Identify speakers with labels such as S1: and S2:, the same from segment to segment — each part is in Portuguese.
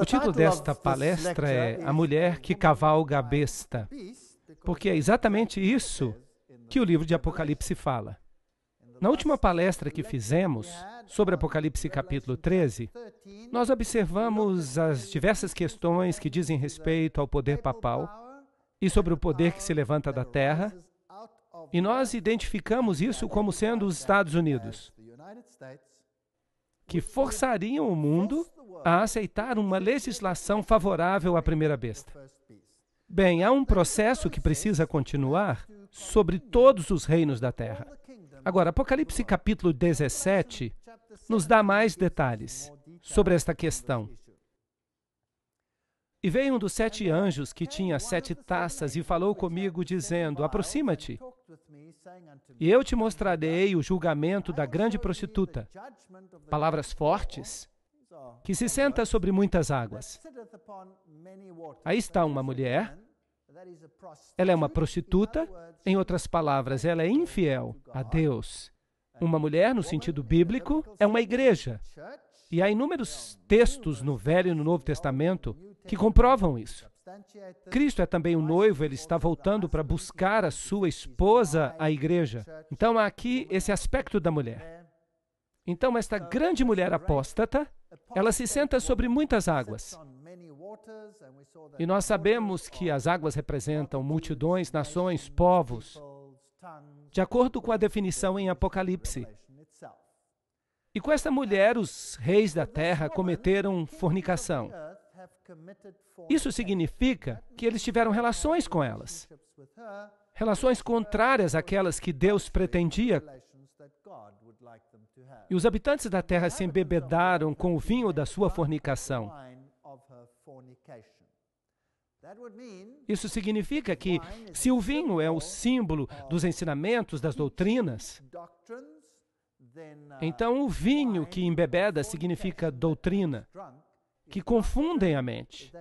S1: O título desta palestra é
S2: A Mulher que Cavalga a Besta, porque é exatamente isso que o livro de Apocalipse fala. Na última palestra que fizemos sobre Apocalipse capítulo 13, nós observamos as diversas questões que dizem respeito ao poder papal e sobre o poder que se levanta da terra, e nós identificamos isso como sendo os Estados Unidos, que forçariam o mundo a aceitar uma legislação favorável à primeira besta. Bem, há um processo que precisa continuar sobre todos os reinos da terra. Agora, Apocalipse capítulo 17 nos dá mais detalhes sobre esta questão. E veio um dos sete anjos que tinha sete taças e falou comigo, dizendo: Aproxima-te, e eu te mostrarei o julgamento da grande prostituta. Palavras fortes, que se senta sobre muitas águas. Aí está uma mulher, ela é uma prostituta, em outras palavras, ela é infiel a Deus. Uma mulher, no sentido bíblico, é uma igreja. E há inúmeros textos no Velho e no Novo Testamento que comprovam isso. Cristo é também o um noivo, ele está voltando para buscar a sua esposa, a igreja. Então há aqui esse aspecto da mulher. Então, esta grande mulher apóstata ela se senta sobre muitas águas. E nós sabemos que as águas representam multidões, nações, povos, de acordo com a definição em Apocalipse. E com esta mulher, os reis da terra cometeram fornicação. Isso significa que eles tiveram relações com elas, relações contrárias àquelas que Deus pretendia e os habitantes da terra se embebedaram com o vinho da sua fornicação. Isso significa que, se o vinho é o símbolo dos ensinamentos, das doutrinas, uh, então o vinho que embebeda significa doutrina, que confundem a mente.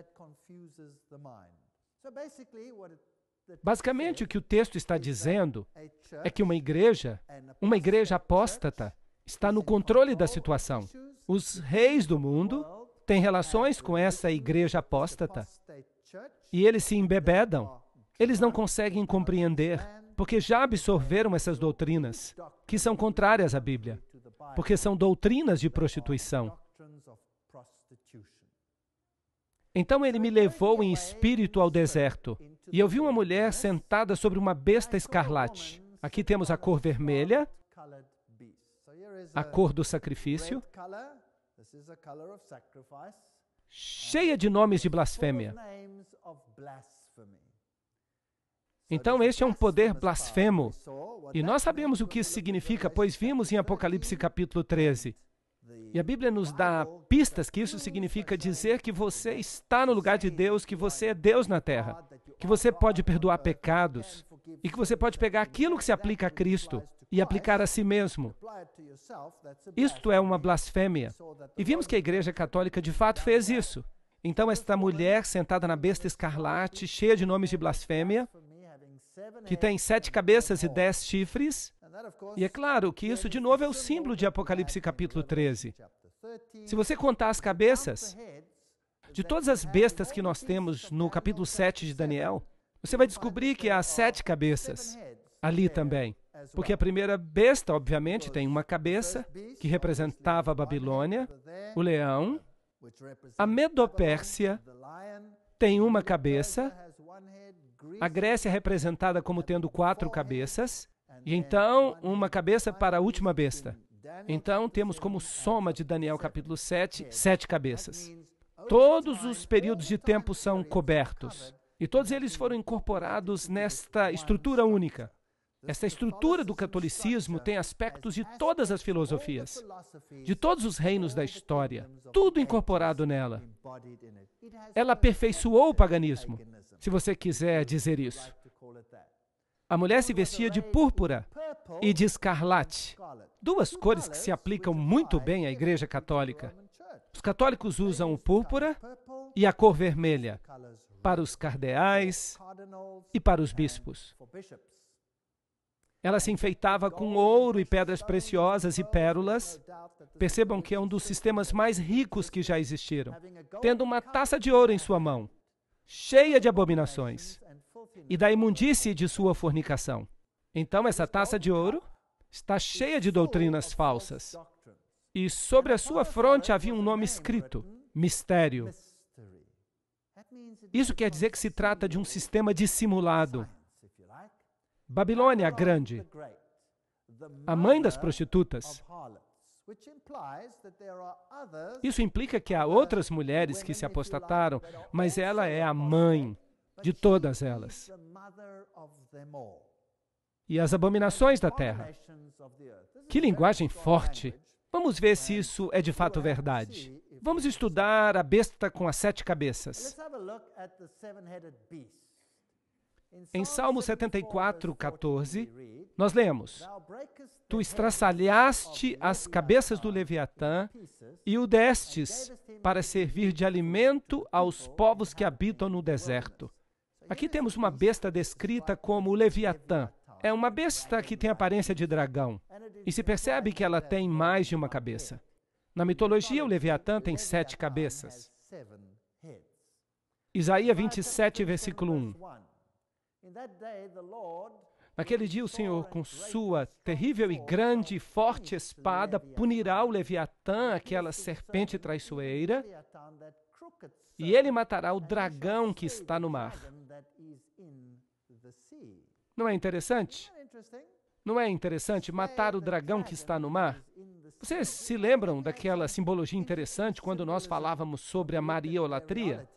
S2: Basicamente, o que o texto está dizendo é que uma igreja, uma igreja apóstata, está no controle da situação. Os reis do mundo têm relações com essa igreja apóstata e eles se embebedam. Eles não conseguem compreender, porque já absorveram essas doutrinas, que são contrárias à Bíblia, porque são doutrinas de prostituição. Então ele me levou em espírito ao deserto, e eu vi uma mulher sentada sobre uma besta escarlate. Aqui temos a cor vermelha,
S1: a cor do sacrifício,
S2: cheia de nomes de blasfêmia. Então, este é um poder blasfemo. E nós sabemos o que isso significa, pois vimos em Apocalipse capítulo 13. E a Bíblia nos dá pistas que isso significa dizer que você está no lugar de Deus, que você é Deus na terra, que você pode perdoar pecados e que você pode pegar aquilo que se aplica a Cristo e aplicar a si mesmo. Isto é uma blasfêmia. E vimos que a Igreja Católica de fato fez isso. Então, esta mulher sentada na besta escarlate, cheia de nomes de blasfêmia, que tem sete cabeças e dez chifres, e é claro que isso, de novo, é o símbolo de Apocalipse capítulo 13. Se você contar as cabeças de todas as bestas que nós temos no capítulo 7 de Daniel, você vai descobrir que há sete cabeças ali também. Porque a primeira besta, obviamente, tem uma cabeça que representava a Babilônia, o leão, a Medopérsia tem uma cabeça, a Grécia é representada como tendo quatro cabeças, e então, uma cabeça para a última besta. Então, temos como soma de Daniel capítulo 7, sete cabeças. Todos os períodos de tempo são cobertos. E todos eles foram incorporados nesta estrutura única. Esta estrutura do catolicismo tem aspectos de todas as filosofias, de todos os reinos da história, tudo incorporado nela. Ela aperfeiçoou o paganismo, se você quiser dizer isso. A mulher se vestia de púrpura e de escarlate, duas cores que se aplicam muito bem à Igreja Católica. Os católicos usam o púrpura e a cor vermelha para os cardeais e para os bispos. Ela se enfeitava com ouro e pedras preciosas e pérolas. Percebam que é um dos sistemas mais ricos que já existiram, tendo uma taça de ouro em sua mão, cheia de abominações e da imundície de sua fornicação. Então, essa taça de ouro está cheia de doutrinas falsas. E sobre a sua fronte havia um nome escrito: Mistério. Isso quer dizer que se trata de um sistema dissimulado. Babilônia a Grande, a mãe das prostitutas. Isso implica que há outras mulheres que se apostataram, mas ela é a mãe de todas elas e as abominações da terra. Que linguagem forte! Vamos ver se isso é de fato verdade. Vamos estudar a besta com as sete cabeças. Em Salmo 74, 14, nós lemos: Tu estraçalhaste as cabeças do Leviatã e o destes para servir de alimento aos povos que habitam no deserto. Aqui temos uma besta descrita como o Leviatã. É uma besta que tem aparência de dragão, e se percebe que ela tem mais de uma cabeça. Na mitologia, o Leviatã tem sete cabeças. Isaías 27, versículo 1. Naquele dia, o Senhor, com sua terrível e grande e forte espada, punirá o Leviatã, aquela serpente traiçoeira, e ele matará o dragão que está no mar. Não é interessante? Não é interessante matar o dragão que está no mar? Vocês se lembram daquela simbologia interessante quando nós falávamos sobre a mariolatria?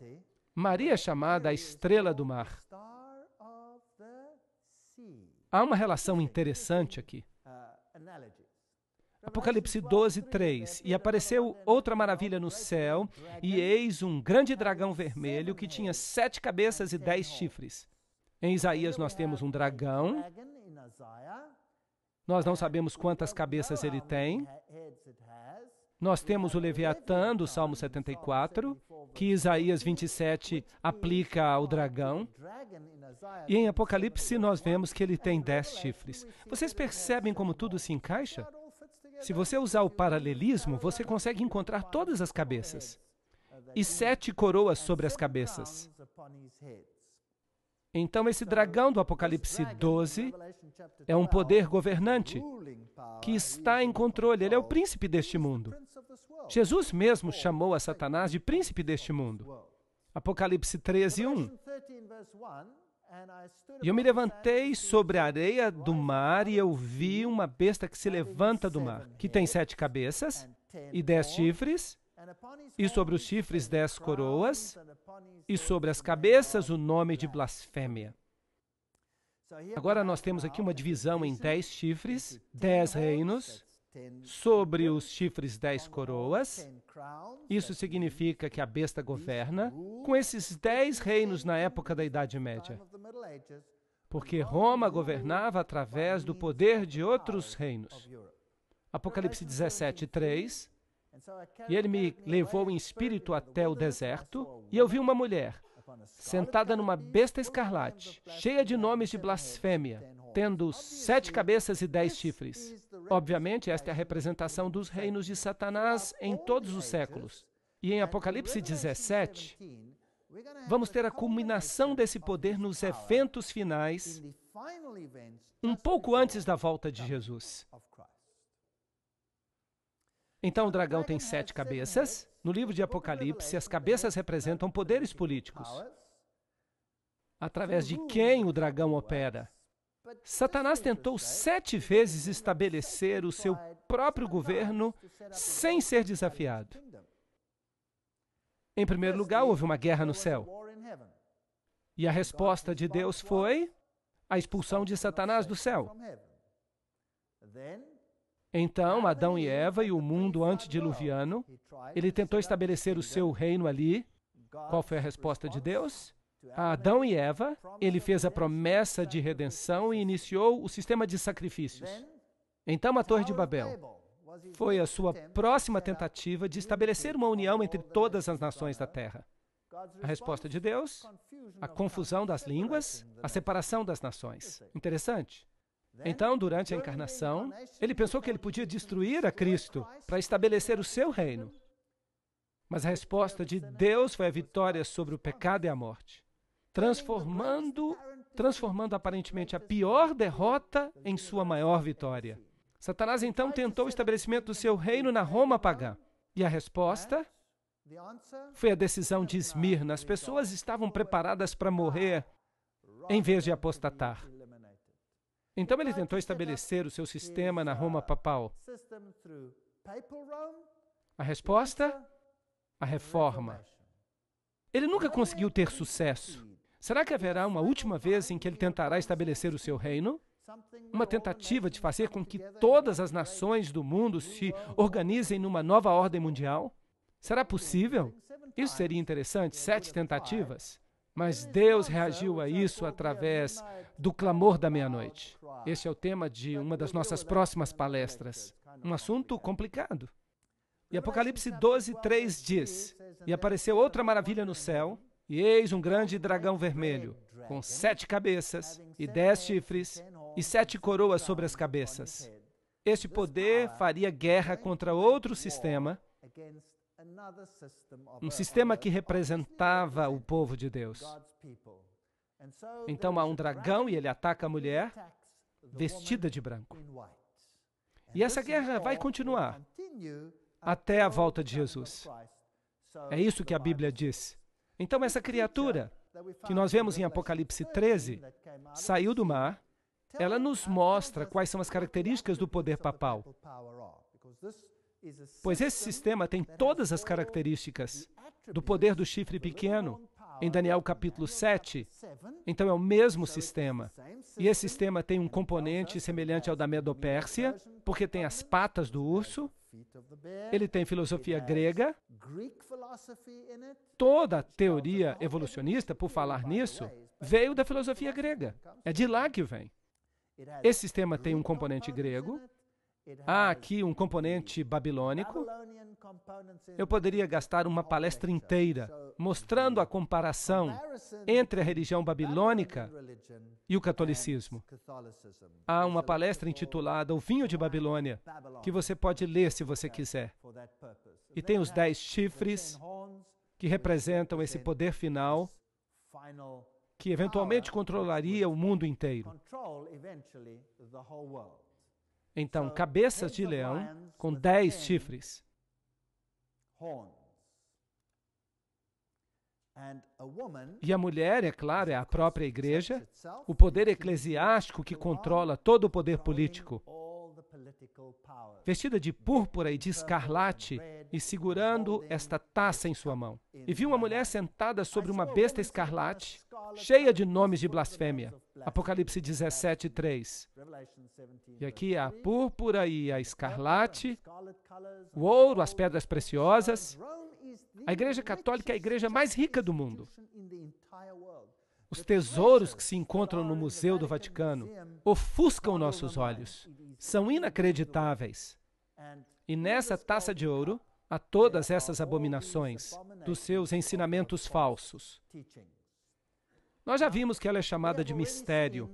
S2: Maria é chamada a estrela do mar. Há uma relação interessante aqui. Apocalipse 12, 3. E apareceu outra maravilha no céu, e eis um grande dragão vermelho que tinha sete cabeças e dez chifres. Em Isaías nós temos um dragão. Nós não sabemos quantas cabeças ele tem. Nós temos o Leviatã, do Salmo 74, que Isaías 27 aplica ao dragão. E em Apocalipse nós vemos que ele tem dez chifres. Vocês percebem como tudo se encaixa? Se você usar o paralelismo, você consegue encontrar todas as cabeças e sete coroas sobre as cabeças. Então, esse dragão do Apocalipse 12 é um poder governante que está em controle. Ele é o príncipe deste mundo. Jesus mesmo chamou a Satanás de príncipe deste mundo. Apocalipse 13, 1. E eu me levantei sobre a areia do mar e eu vi uma besta que se levanta do mar, que tem sete cabeças e dez chifres, e sobre os chifres dez coroas, e sobre as cabeças o nome de blasfêmia. Agora nós temos aqui uma divisão em dez chifres, dez reinos, sobre os chifres dez coroas. Isso significa que a besta governa com esses dez reinos na época da Idade Média. Porque Roma governava através do poder de outros reinos. Apocalipse 17, 3. E ele me levou em espírito até o deserto, e eu vi uma mulher, sentada numa besta escarlate, cheia de nomes de blasfêmia, tendo sete cabeças e dez chifres. Obviamente, esta é a representação dos reinos de Satanás em todos os séculos. E em Apocalipse 17, vamos ter a culminação desse poder nos eventos finais, um pouco antes da volta de Jesus. Então, o dragão tem sete cabeças. No livro de Apocalipse, as cabeças representam poderes políticos através de quem o dragão opera. Satanás tentou sete vezes estabelecer o seu próprio governo sem ser desafiado. Em primeiro lugar, houve uma guerra no céu. E a resposta de Deus foi a expulsão de Satanás do céu. Então, Adão e Eva e o mundo antediluviano, ele tentou estabelecer o seu reino ali. Qual foi a resposta de Deus? a Adão e Eva, ele fez a promessa de redenção e iniciou o sistema de sacrifícios. Então, a Torre de Babel foi a sua próxima tentativa de estabelecer uma união entre todas as nações da terra. A resposta de Deus, a confusão das línguas, a separação das nações. Interessante. Então, durante a encarnação, ele pensou que ele podia destruir a Cristo para estabelecer o seu reino. Mas a resposta de Deus foi a vitória sobre o pecado e a morte transformando transformando aparentemente a pior derrota em sua maior vitória. Satanás então tentou o estabelecimento do seu reino na Roma pagã. E a resposta foi a decisão de Esmirna. As pessoas estavam preparadas para morrer em vez de apostatar. Então ele tentou estabelecer o seu sistema na Roma papal. A resposta? A reforma. Ele nunca conseguiu ter sucesso. Será que haverá uma última vez em que ele tentará estabelecer o seu reino? Uma tentativa de fazer com que todas as nações do mundo se organizem numa nova ordem mundial? Será possível? Isso seria interessante, sete tentativas. Mas Deus reagiu a isso através do clamor da meia-noite. Este é o tema de uma das nossas próximas palestras. Um assunto complicado. E Apocalipse 12, 3 diz: E apareceu outra maravilha no céu, e eis um grande dragão vermelho, com sete cabeças e dez chifres e sete coroas sobre as cabeças. Este poder faria guerra contra outro sistema, um sistema que representava o povo de Deus.
S1: Então há um dragão e ele ataca a mulher
S2: vestida de branco. E essa guerra vai continuar até a volta de Jesus. É isso que a Bíblia diz. Então, essa criatura que nós vemos em Apocalipse 13 saiu do mar. Ela nos mostra quais são as características do poder papal. Pois esse sistema tem todas as características do poder do chifre pequeno em Daniel capítulo 7. Então é o mesmo sistema. E esse sistema tem um componente semelhante ao da Medopérsia, porque tem as patas do urso, ele tem filosofia grega, toda a teoria evolucionista, por falar nisso, veio da filosofia grega. É de lá que vem. Esse sistema tem um componente grego, Há ah, aqui um componente babilônico. Eu poderia gastar uma palestra inteira mostrando a comparação entre a religião babilônica e o catolicismo. Há uma palestra intitulada O Vinho de Babilônia, que você pode ler se você quiser. E tem os dez chifres que representam esse poder final que eventualmente controlaria o mundo inteiro. Então, cabeças de leão com dez chifres e a mulher, é claro, é a própria igreja, o poder eclesiástico que controla todo o poder político vestida de púrpura e de escarlate, e segurando esta taça em sua mão. E vi uma mulher sentada sobre uma besta escarlate, cheia de nomes de blasfêmia. Apocalipse 17, 3. E aqui a púrpura e a escarlate, o ouro, as pedras preciosas. A Igreja Católica é a igreja mais rica do mundo. Os tesouros que se encontram no Museu do Vaticano ofuscam nossos olhos são inacreditáveis. E nessa taça de ouro há todas essas abominações dos seus ensinamentos falsos. Nós já vimos que ela é chamada de mistério.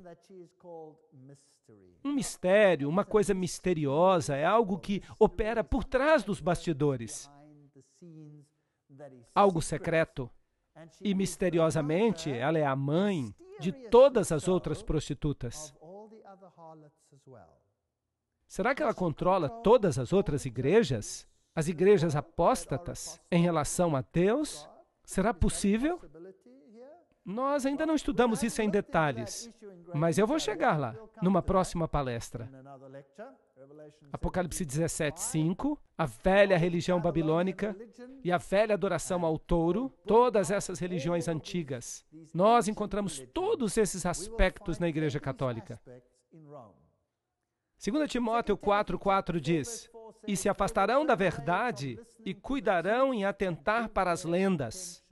S2: Um mistério, uma coisa misteriosa, é algo que opera por trás dos bastidores. Algo secreto. E misteriosamente, ela é a mãe de todas as outras prostitutas. Será que ela controla todas as outras igrejas? As igrejas apóstatas em relação a Deus? Será possível? Nós ainda não estudamos isso em detalhes, mas eu vou chegar lá numa próxima palestra. Apocalipse 17, 5, a velha religião babilônica e a velha adoração ao touro, todas essas religiões antigas. Nós encontramos todos esses aspectos na Igreja Católica. 2 Timóteo 4,4 diz: E se afastarão da verdade e cuidarão em atentar para as lendas.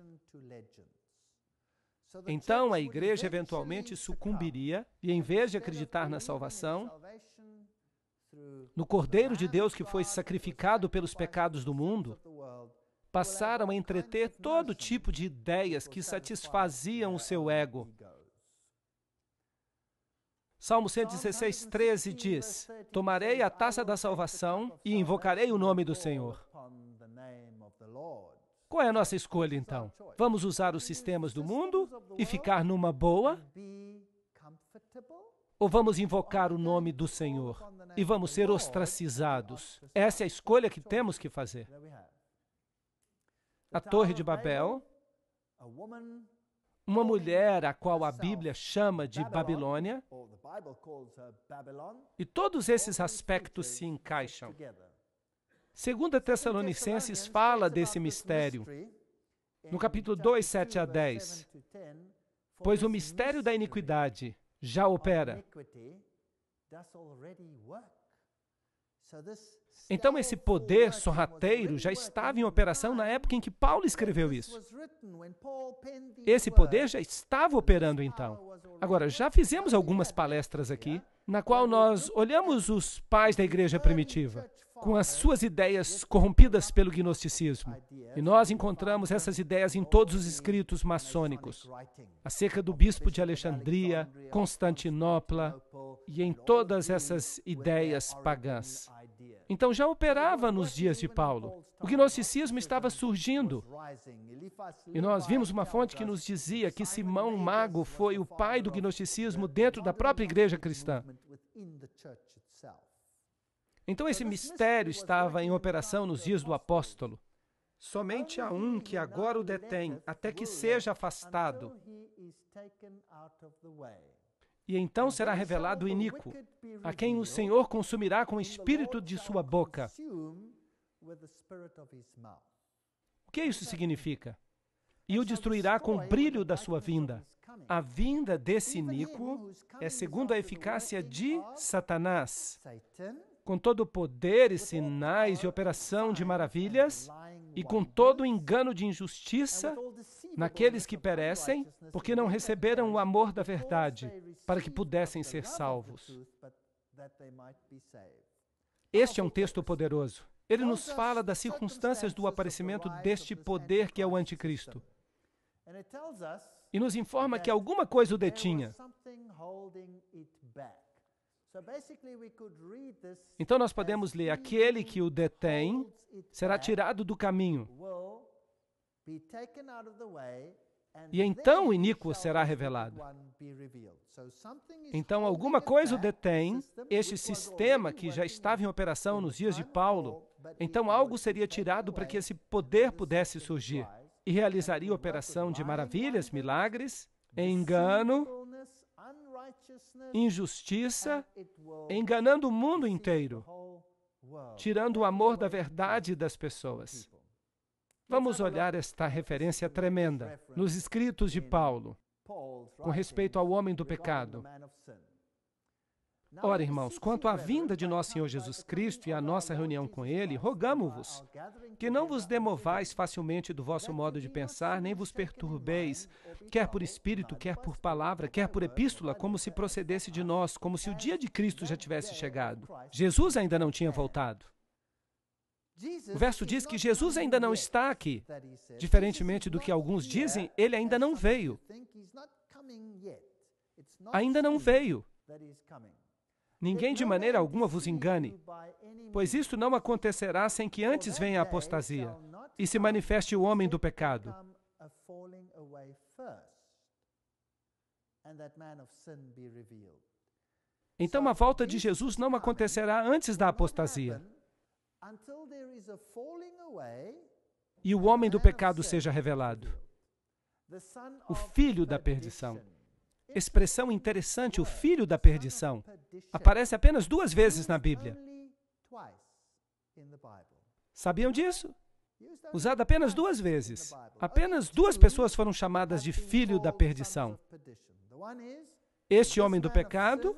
S2: Então a igreja eventualmente sucumbiria e, em vez de acreditar na salvação, no Cordeiro de Deus que foi sacrificado pelos pecados do mundo, passaram a entreter todo tipo de ideias que satisfaziam o seu ego Salmo 116, 13 diz: Tomarei a taça da salvação e invocarei o nome do Senhor. Qual é a nossa escolha então? Vamos usar os sistemas do mundo e ficar numa boa? Ou vamos invocar o nome do Senhor e vamos ser ostracizados? Essa é a escolha que temos que fazer. A Torre de Babel, uma mulher a qual a Bíblia chama de Babilônia, e todos esses aspectos se encaixam. Segunda Tessalonicenses fala desse mistério. No capítulo 2, 7 a 10, pois o mistério da iniquidade já opera. Então, esse poder sorrateiro já estava em operação na época em que Paulo escreveu isso. Esse poder já estava operando então. Agora, já fizemos algumas palestras aqui, na qual nós olhamos os pais da igreja primitiva com as suas ideias corrompidas pelo gnosticismo. E nós encontramos essas ideias em todos os escritos maçônicos, acerca do bispo de Alexandria, Constantinopla e em todas essas ideias pagãs. Então já operava nos dias de Paulo. O gnosticismo estava surgindo.
S1: E nós vimos uma
S2: fonte que nos dizia que Simão Mago foi o pai do gnosticismo dentro da própria igreja cristã. Então esse mistério estava em operação nos dias do apóstolo. Somente há um que agora o detém, até que seja afastado. E então será revelado o iníquo, a quem o Senhor consumirá com o espírito de sua boca. O que isso significa? E o destruirá com o brilho da sua vinda. A vinda desse iníquo é segundo a eficácia de Satanás, com todo o poder e sinais e operação de maravilhas, e com todo o engano de injustiça naqueles que perecem, porque não receberam o amor da verdade para que pudessem ser salvos. Este é um texto poderoso. Ele nos fala das circunstâncias do aparecimento deste poder que é o Anticristo. E nos informa que alguma coisa o detinha. Então nós podemos ler: aquele que o detém será tirado do caminho. E então o iníquo será revelado. Então alguma coisa o detém, este sistema que já estava em operação nos dias de Paulo, então algo seria tirado para que esse poder pudesse surgir e realizaria operação de maravilhas, milagres, engano injustiça, enganando o mundo inteiro, tirando o amor da verdade das pessoas. Vamos olhar esta referência tremenda nos escritos de Paulo com respeito ao homem do pecado. Ora, irmãos, quanto à vinda de nosso Senhor Jesus Cristo e à nossa reunião com Ele, rogamo-vos que não vos demovais facilmente do vosso modo de pensar, nem vos perturbeis, quer por espírito, quer por palavra, quer por epístola, como se procedesse de nós, como se o dia de Cristo já tivesse é, chegado. Jesus ainda não tinha é. voltado. O verso diz que Jesus ainda não está aqui. Diferentemente do que alguns dizem, ele ainda não veio. Ainda não veio. Ninguém de maneira alguma vos engane, pois isto não acontecerá sem que antes venha a apostasia e se manifeste o homem do pecado. Então a volta de Jesus não acontecerá antes da apostasia e o homem do pecado seja revelado, o filho da perdição expressão interessante, o filho da perdição, aparece apenas duas vezes na Bíblia. Sabiam disso? Usado apenas duas vezes. Apenas duas pessoas foram chamadas de filho da perdição. Este homem do pecado,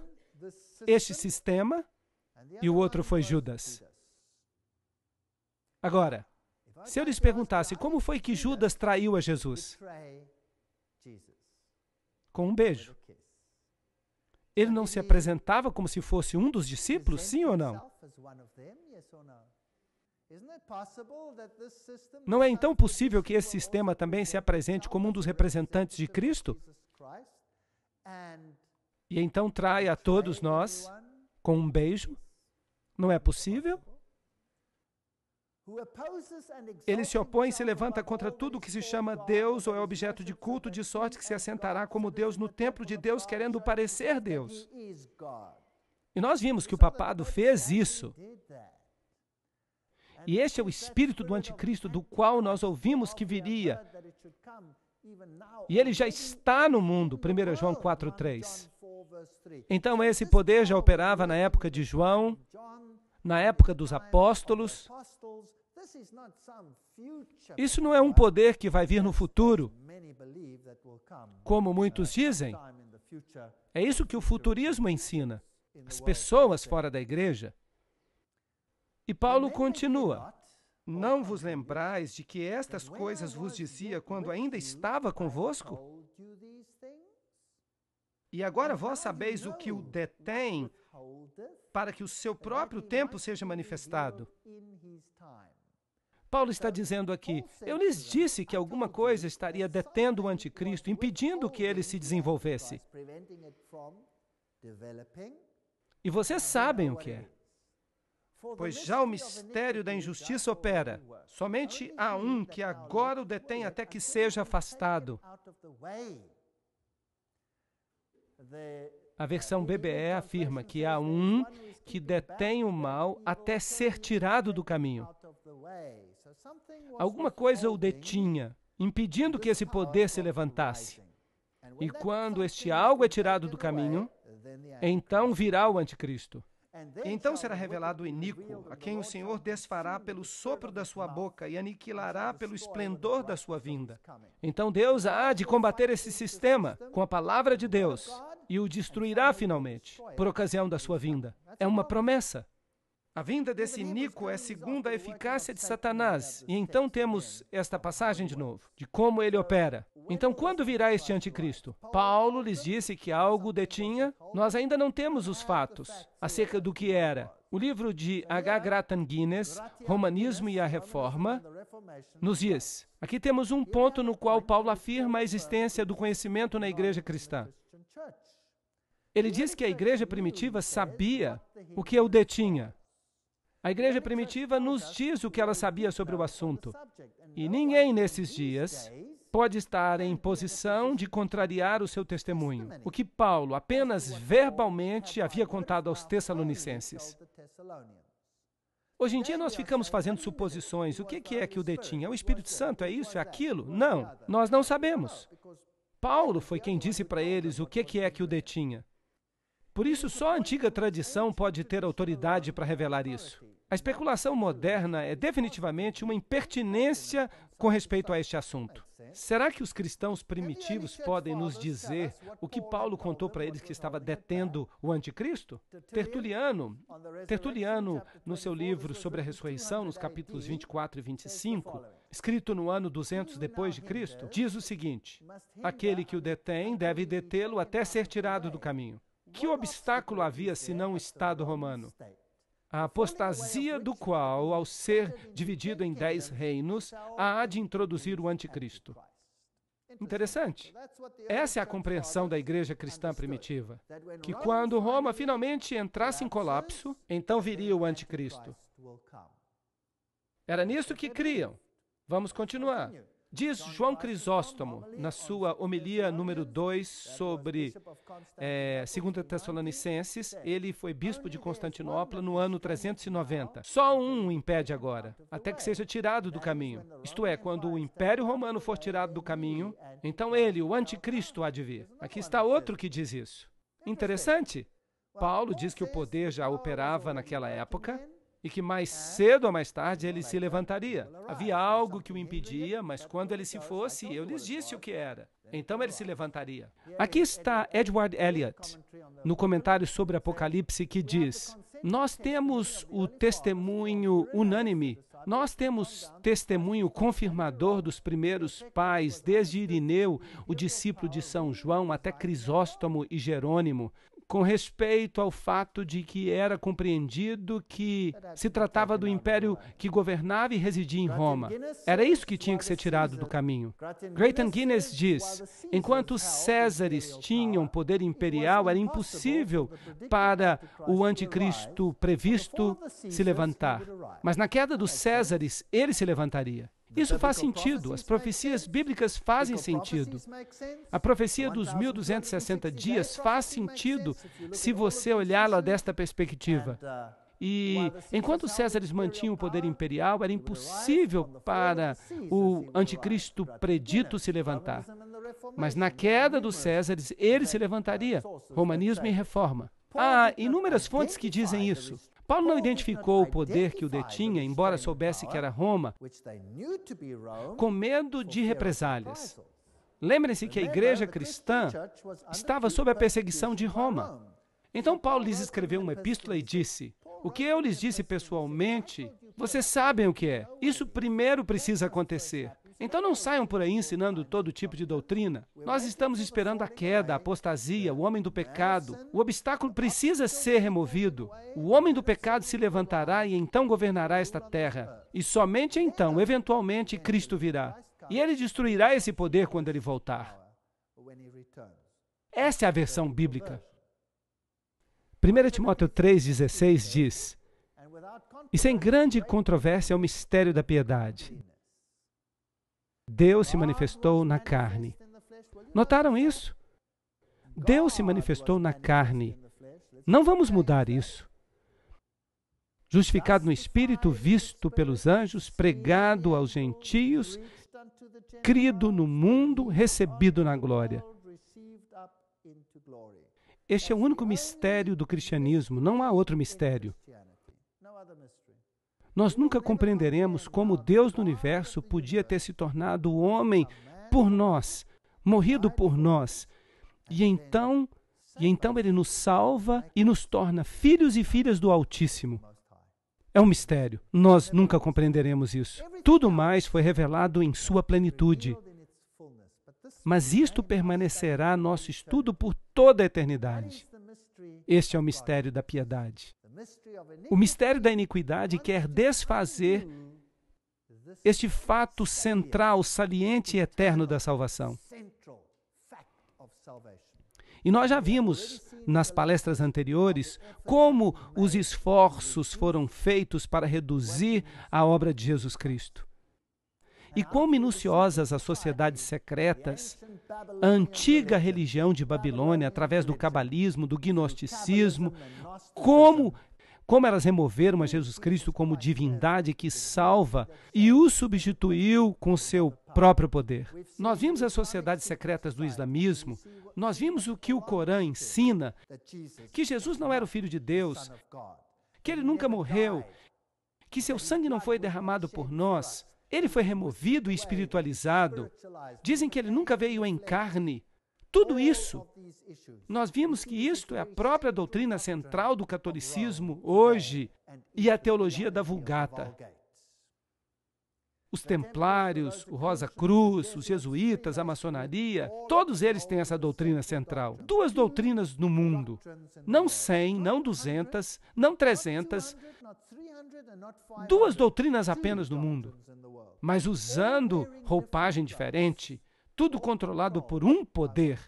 S2: este sistema, e o outro foi Judas. Agora, se eu lhes perguntasse como foi que Judas traiu a Jesus, com um beijo. Ele não se apresentava como se fosse um dos discípulos, sim ou não? Não é então possível que esse sistema também se apresente como um dos representantes de Cristo? E então trai a todos nós com um beijo? Não é possível? Ele se opõe e se levanta contra tudo que se chama Deus ou é objeto de culto, de sorte que se assentará como Deus no templo de Deus, querendo parecer Deus. E nós vimos que o papado fez isso. E este é o espírito do anticristo do qual nós ouvimos que viria. E ele já está no mundo, 1 é João 4,3. Então esse poder já operava na época de João, na época dos apóstolos. Isso não é um poder que vai vir no futuro, como muitos dizem. É isso que o futurismo ensina, as pessoas fora da igreja. E Paulo continua: Não vos lembrais de que estas coisas vos dizia quando ainda estava convosco? E agora vós sabeis o que o detém para que o seu próprio tempo seja manifestado. Paulo está então, dizendo aqui: Eu lhes disse que alguma coisa estaria detendo o anticristo, impedindo que ele se desenvolvesse. E vocês sabem o que é. Pois já o mistério da injustiça opera. Somente há um que agora o detém até que seja afastado. A versão BBE afirma que há um que detém o mal até ser tirado do caminho. Alguma coisa o detinha, impedindo que esse poder se levantasse. E quando este algo é tirado do caminho, então virá o anticristo. Então será revelado o iníquo, a quem o Senhor desfará pelo sopro da sua boca e aniquilará pelo esplendor da sua vinda. Então Deus há de combater esse sistema com a palavra de Deus e o destruirá finalmente, por ocasião da sua vinda. É uma promessa. A vinda desse Nico é segundo a eficácia de Satanás. E então temos esta passagem de novo, de como ele opera. Então, quando virá este anticristo? Paulo lhes disse que algo detinha. Nós ainda não temos os fatos acerca do que era. O livro de H. Grattan Guinness, Romanismo e a Reforma, nos diz: aqui temos um ponto no qual Paulo afirma a existência do conhecimento na igreja cristã. Ele diz que a igreja primitiva sabia o que o detinha. A igreja primitiva nos diz o que ela sabia sobre o assunto. E ninguém nesses dias pode estar em posição de contrariar o seu testemunho, o que Paulo apenas verbalmente havia contado aos Tessalonicenses. Hoje em dia nós ficamos fazendo suposições. O que é que o detinha? É o Espírito Santo? É isso? É aquilo? Não, nós não sabemos. Paulo foi quem disse para eles o que é que o detinha. Por isso, só a antiga tradição pode ter autoridade para revelar isso. A especulação moderna é definitivamente uma impertinência com respeito a este assunto. Será que os cristãos primitivos podem nos dizer o que Paulo contou para eles que estava detendo o anticristo? Tertuliano, Tertuliano, no seu livro sobre a ressurreição, nos capítulos 24 e 25, escrito no ano 200 depois de Cristo, diz o seguinte: Aquele que o detém deve detê-lo até ser tirado do caminho. Que obstáculo havia senão o Estado romano? A apostasia do qual, ao ser dividido em dez reinos, há de introduzir o anticristo. Interessante. Essa é a compreensão da igreja cristã primitiva, que quando Roma finalmente entrasse em colapso, então viria o anticristo. Era nisso que criam. Vamos continuar. Diz João Crisóstomo, na sua homilia número 2 sobre é, Tessalonicenses, ele foi bispo de Constantinopla no ano 390. Só um impede agora, até que seja tirado do caminho. Isto é, quando o Império Romano for tirado do caminho, então ele, o anticristo, há de vir. Aqui está outro que diz isso. Interessante? Paulo diz que o poder já operava naquela época, e que mais é. cedo ou mais tarde ele se é, levantaria. Havia algo que o impedia, mas quando ele se fosse, eu lhes disse o que era. É, então, então ele se levantaria. Aqui está Edward Elliot, no comentário sobre Apocalipse, que diz: Nós temos o testemunho unânime, nós temos testemunho confirmador dos primeiros pais, desde Irineu, o discípulo de São João, até Crisóstomo e Jerônimo com respeito ao fato de que era compreendido que se tratava do império que governava e residia em Roma. Era isso que tinha que ser tirado do caminho. Grayton Guinness diz: enquanto os Césares tinham poder imperial, era impossível para o anticristo previsto se levantar. Mas na queda dos Césares, ele se levantaria. Isso faz sentido, as profecias bíblicas fazem sentido. A profecia dos 1260 dias faz sentido se você olhá-la desta perspectiva. Uh, e enquanto Césares mantinha o poder imperial, era impossível para o anticristo predito se levantar. Mas na queda dos Césares, ele se levantaria. Romanismo e reforma. Há inúmeras fontes que dizem isso. Paulo não identificou o poder que o detinha, embora soubesse que era Roma, com medo de represálias. Lembrem-se que a igreja cristã estava sob a perseguição de Roma. Então Paulo lhes escreveu uma epístola e disse: O que eu lhes disse pessoalmente, vocês sabem o que é. Isso primeiro precisa acontecer. Então não saiam por aí ensinando todo tipo de doutrina. Nós estamos esperando a queda, a apostasia, o homem do pecado. O obstáculo precisa ser removido. O homem do pecado se levantará e então governará esta terra. E somente então, eventualmente, Cristo virá. E ele destruirá esse poder quando ele voltar. Esta é a versão bíblica. 1 Timóteo 3,16 diz: E sem grande controvérsia é o mistério da piedade. Deus se manifestou na carne. Notaram isso? Deus se manifestou na carne. Não vamos mudar isso. Justificado no Espírito, visto pelos anjos, pregado aos gentios, crido no mundo, recebido na glória. Este é o único mistério do cristianismo, não há outro mistério. Nós nunca compreenderemos como Deus do universo podia ter se tornado homem por nós, morrido por nós. E então, e então ele nos salva e nos torna filhos e filhas do Altíssimo. É um mistério. Nós nunca compreenderemos isso. Tudo mais foi revelado em sua plenitude. Mas isto permanecerá nosso estudo por toda a eternidade. Este é o mistério da piedade. O mistério da iniquidade quer desfazer este fato central, saliente e eterno da salvação. E nós já vimos nas palestras anteriores como os esforços foram feitos para reduzir a obra de Jesus Cristo e quão minuciosas as sociedades secretas, a antiga religião de Babilônia, através do cabalismo, do gnosticismo, como como elas removeram a Jesus Cristo como divindade que salva e o substituiu com seu próprio poder. Nós vimos as sociedades secretas do islamismo, nós vimos o que o Corã ensina, que Jesus não era o filho de Deus, que ele nunca morreu, que seu sangue não foi derramado por nós, ele foi removido e espiritualizado. Dizem que ele nunca veio em carne. Tudo isso, nós vimos que isto é a própria doutrina central do catolicismo hoje e a teologia da Vulgata. Os templários, o Rosa Cruz, os jesuítas, a maçonaria, todos eles têm essa doutrina central. Duas doutrinas no mundo. Não 100, não 200, não 300. Duas doutrinas apenas no mundo mas usando roupagem diferente, tudo controlado por um poder.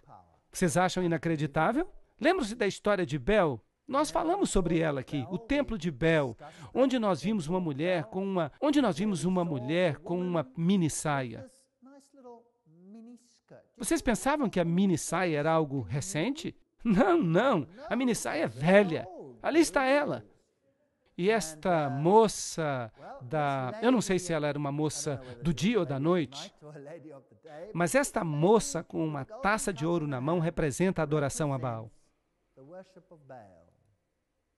S2: Vocês acham inacreditável? Lembram-se da história de Bel? Nós falamos sobre ela aqui, o templo de Bel, onde nós vimos uma mulher com uma, onde nós vimos uma mulher com uma mini saia. Vocês pensavam que a mini saia era algo recente? Não, não. A mini saia é velha. Ali está ela, e esta moça da. Eu não sei se ela era uma moça do dia ou da noite, mas esta moça com uma taça de ouro na mão representa a adoração a Baal.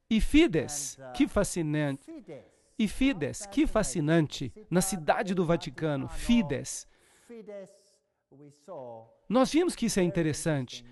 S2: E Fides, que fascinante. E Fides, que fascinante. Na cidade do Vaticano, Fides. Nós vimos que isso é interessante.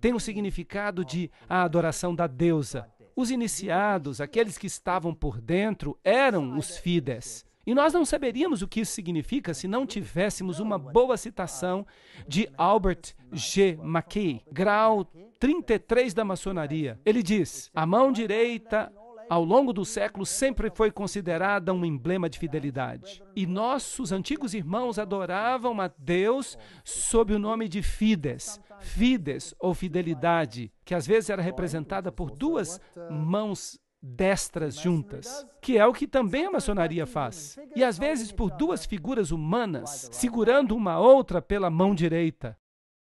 S2: Tem o significado de a adoração da deusa, os iniciados, aqueles que estavam por dentro, eram os fides. E nós não saberíamos o que isso significa se não tivéssemos uma boa citação de Albert G. McKay, grau 33 da maçonaria. Ele diz: a mão direita ao longo dos séculos sempre foi considerada um emblema de fidelidade. E nossos antigos irmãos adoravam a Deus sob o nome de Fides, Fides ou fidelidade, que às vezes era representada por duas mãos destras juntas, que é o que também a maçonaria faz. E às vezes por duas figuras humanas segurando uma outra pela mão direita.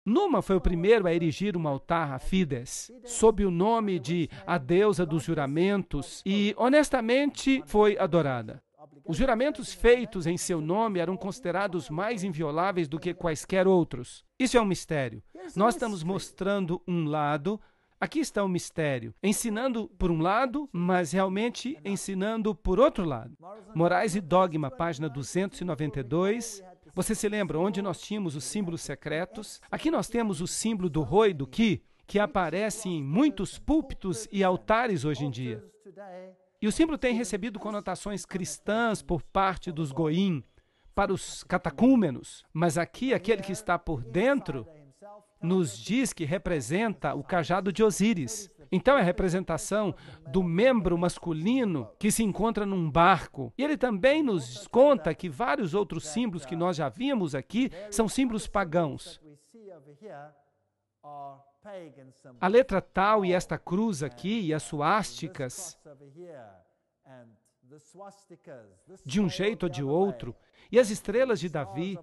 S2: Numa foi o primeiro a erigir um altar a Fides, sob o nome de a deusa dos juramentos, e honestamente foi adorada. Os juramentos feitos em seu nome eram considerados mais invioláveis do que quaisquer outros. Isso é um mistério. Nós estamos mostrando um lado Aqui está o mistério, ensinando por um lado, mas realmente ensinando por outro lado. Morais e Dogma, página 292, você se lembra onde nós tínhamos os símbolos secretos? Aqui nós temos o símbolo do roi do ki, que aparece em muitos púlpitos e altares hoje em dia. E o símbolo tem recebido conotações cristãs por parte dos goim, para os catacúmenos, mas aqui aquele que está por dentro nos diz que representa o cajado de Osíris. Então é a representação do membro masculino que se encontra num barco. E ele também nos conta que vários outros símbolos que nós já vimos aqui são símbolos pagãos. A letra tal e esta cruz aqui e as suásticas,
S1: de um jeito
S2: ou de outro, e as estrelas de Davi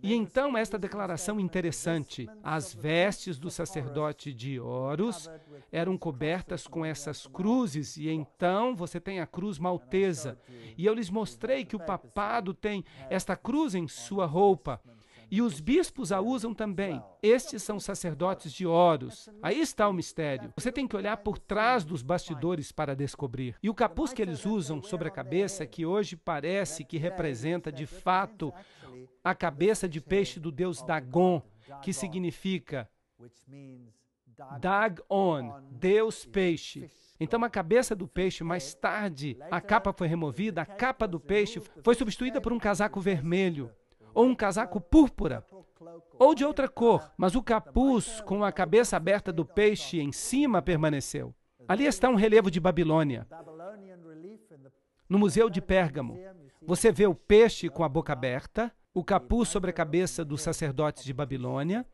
S2: e então esta declaração interessante: as vestes do sacerdote de Horus eram cobertas com essas cruzes, e então você tem a cruz maltesa. E eu lhes mostrei que o papado tem esta cruz em sua roupa. E os bispos a usam também. Estes são sacerdotes de Horus. Aí está o mistério. Você tem que olhar por trás dos bastidores para descobrir. E o capuz que eles usam sobre a cabeça, que hoje parece que representa de fato a cabeça de peixe do deus Dagon, que significa Dagon, Deus peixe. Então a cabeça do peixe, mais tarde, a capa foi removida, a capa do peixe foi substituída por um casaco vermelho, ou um casaco púrpura, ou de outra cor, mas o capuz com a cabeça aberta do peixe em cima permaneceu. Ali está um relevo de Babilônia. No Museu de Pérgamo, você vê o peixe com a boca aberta, o capuz sobre a cabeça dos sacerdotes de Babilônia.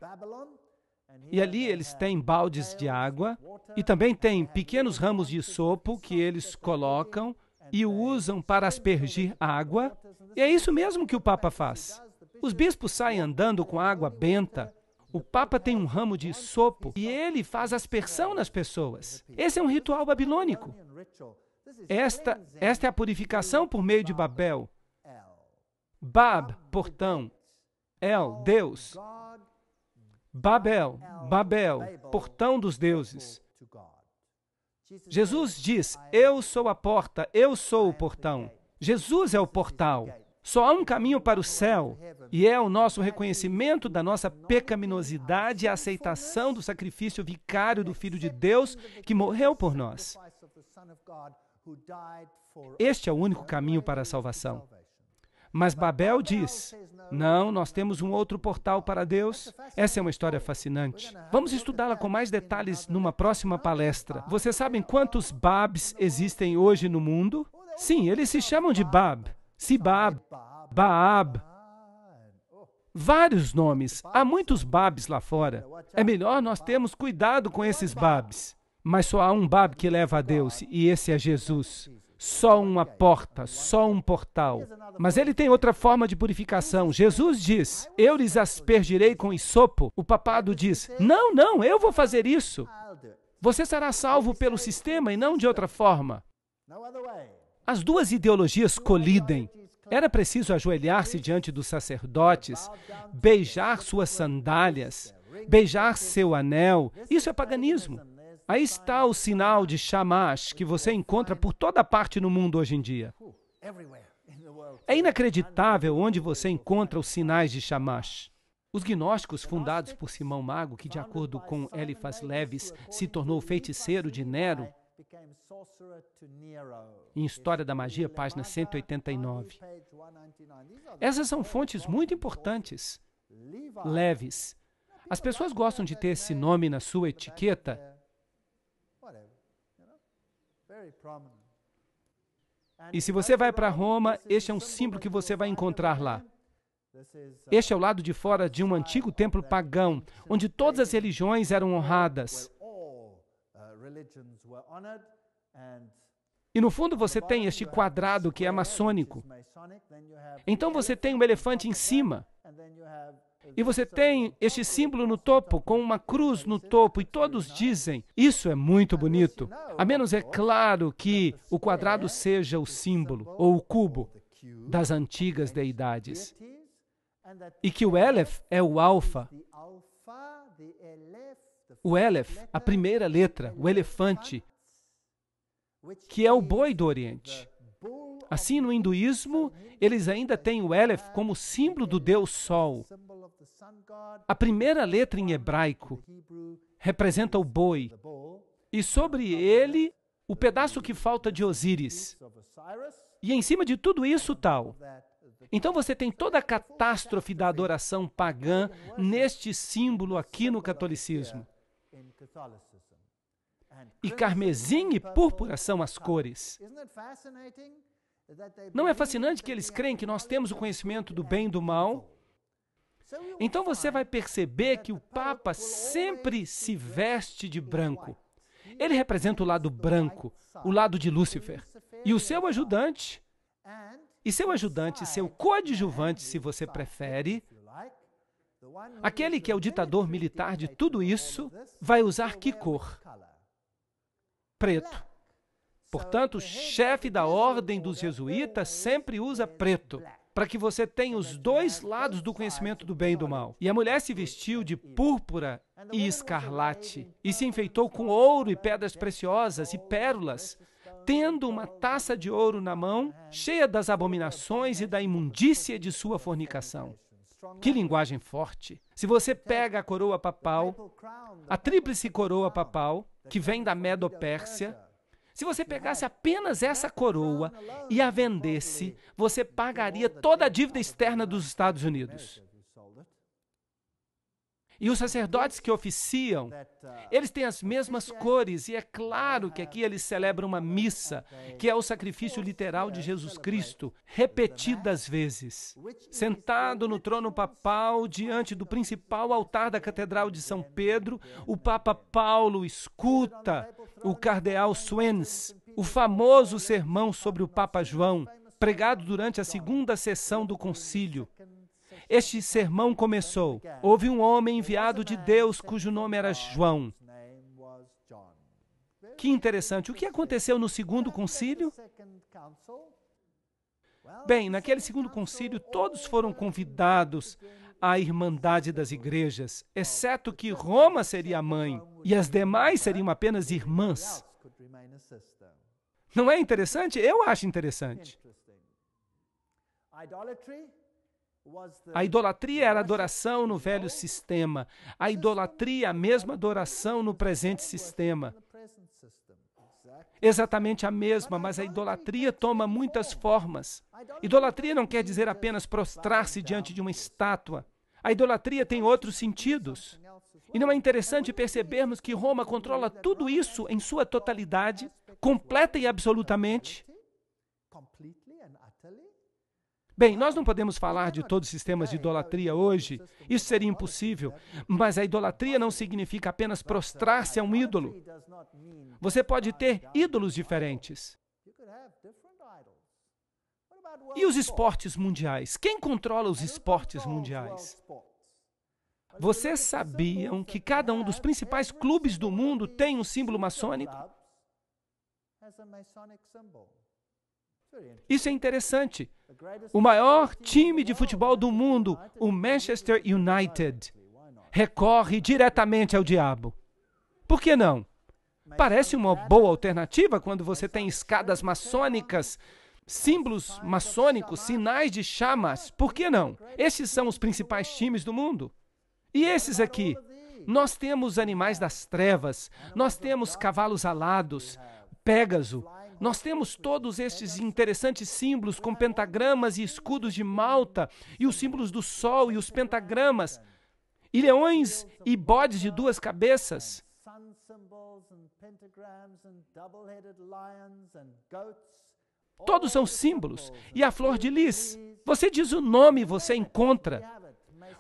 S2: E ali eles têm baldes de água e também têm pequenos ramos de sopo que eles colocam e usam para aspergir água. E é isso mesmo que o Papa faz. Os bispos saem andando com água benta. O Papa tem um ramo de sopo e ele faz aspersão nas pessoas. Esse é um ritual babilônico. Esta, esta é a purificação por meio de Babel. Bab, portão, El, Deus. Babel, Babel, portão dos deuses. Jesus diz: Eu sou a porta, eu sou o portão. Jesus é o portal. Só há um caminho para o céu, e é o nosso reconhecimento da nossa pecaminosidade e a aceitação do sacrifício vicário do Filho de Deus que morreu por nós. Este é o único caminho para a salvação. Mas Babel diz: não, nós temos um outro portal para Deus. Essa é uma história fascinante. Vamos estudá-la com mais detalhes numa próxima palestra. Vocês sabem quantos Babs existem hoje no mundo? Sim, eles se chamam de Bab, Sibab, Baab. Vários nomes. Há muitos Babs lá fora. É melhor nós termos cuidado com esses Babs. Mas só há um Bab que leva a Deus, e esse é Jesus só uma porta, só um portal. Mas ele tem outra forma de purificação. Jesus diz: Eu lhes aspergirei com isopo. O papado diz: Não, não, eu vou fazer isso. Você será salvo pelo sistema e não de outra forma. As duas ideologias colidem. Era preciso ajoelhar-se diante dos sacerdotes, beijar suas sandálias, beijar seu anel. Isso é paganismo. Aí está o sinal de Shamash que você encontra por toda parte no mundo hoje em dia. É inacreditável onde você encontra os sinais de Shamash. Os gnósticos, fundados por Simão Mago, que de acordo com Eliphas Leves se tornou feiticeiro de Nero, em História da Magia, página 189. Essas são fontes muito importantes. Leves. As pessoas gostam de ter esse nome na sua etiqueta e se você vai para Roma, este é um símbolo que você vai encontrar lá. Uh, este é o lado de fora de um antigo templo pagão, onde todas as religiões eram honradas. Uh, e no fundo você tem este quadrado que é maçônico. Então você tem um elefante em cima. E você tem este símbolo no topo, com uma cruz no topo, e todos dizem: Isso é muito bonito. A menos, é claro, que o quadrado seja o símbolo, ou o cubo, das antigas deidades. E que o Elef é o Alfa. O Elef, a primeira letra, o elefante, que é o boi do Oriente. Assim, no hinduísmo, eles ainda têm o Elef como símbolo do Deus Sol. A primeira letra em hebraico representa o boi, e sobre ele o pedaço que falta de Osíris. E em cima de tudo isso, tal. Então você tem toda a catástrofe da adoração pagã neste símbolo aqui no catolicismo e carmesim e púrpura são as cores. Não é fascinante que eles creem que nós temos o conhecimento do bem e do mal? Então você vai perceber que o Papa sempre se veste de branco. Ele representa o lado branco, o lado de Lúcifer. E o seu ajudante, e seu ajudante, seu coadjuvante, se você prefere, aquele que é o ditador militar de tudo isso, vai usar que cor? preto. Portanto, o chefe da ordem dos jesuítas sempre usa preto, para que você tenha os dois lados do conhecimento do bem e do mal. E a mulher se vestiu de púrpura e escarlate, e se enfeitou com ouro e pedras preciosas e pérolas, tendo uma taça de ouro na mão, cheia das abominações e da imundícia de sua fornicação. Que linguagem forte! Se você pega a coroa papal, a tríplice coroa papal, que vem da Medopérsia, se você pegasse apenas essa coroa e a vendesse, você pagaria toda a dívida externa dos Estados Unidos. E os sacerdotes que oficiam, eles têm as mesmas cores, e é claro que aqui eles celebram uma missa, que é o sacrifício literal de Jesus Cristo, repetidas vezes. Sentado no trono papal, diante do principal altar da Catedral de São Pedro, o Papa Paulo escuta o cardeal Suens, o famoso sermão sobre o Papa João, pregado durante a segunda sessão do concílio. Este sermão começou. Houve um homem enviado de Deus cujo nome era João. Que interessante. O que aconteceu no segundo concílio? Bem, naquele segundo concílio, todos foram convidados à Irmandade das Igrejas, exceto que Roma seria a mãe e as demais seriam apenas irmãs. Não é interessante? Eu acho interessante. A idolatria era adoração no velho sistema. A idolatria, a mesma adoração no presente sistema. Exatamente a mesma, mas a idolatria toma muitas formas. Idolatria não quer dizer apenas prostrar-se diante de uma estátua. A idolatria tem outros sentidos. E não é interessante percebermos que Roma controla tudo isso em sua totalidade, completa e absolutamente? Bem, nós não podemos falar de todos os sistemas de idolatria hoje, isso seria impossível, mas a idolatria não significa apenas prostrar-se a um ídolo. Você pode ter ídolos diferentes. E os esportes mundiais? Quem controla os esportes mundiais? Vocês sabiam que cada um dos principais clubes do mundo tem um símbolo maçônico? Isso é interessante. O maior time de futebol do mundo, o Manchester United, recorre diretamente ao diabo. Por que não? Parece uma boa alternativa quando você tem escadas maçônicas, símbolos maçônicos, sinais de chamas. Por que não? Esses são os principais times do mundo. E esses aqui? Nós temos animais das trevas, nós temos cavalos alados, Pégaso, nós temos todos estes interessantes símbolos com pentagramas e escudos de malta, e os símbolos do sol e os pentagramas, e leões e bodes de duas cabeças. Todos são símbolos. E a flor de lis. Você diz o nome, você encontra.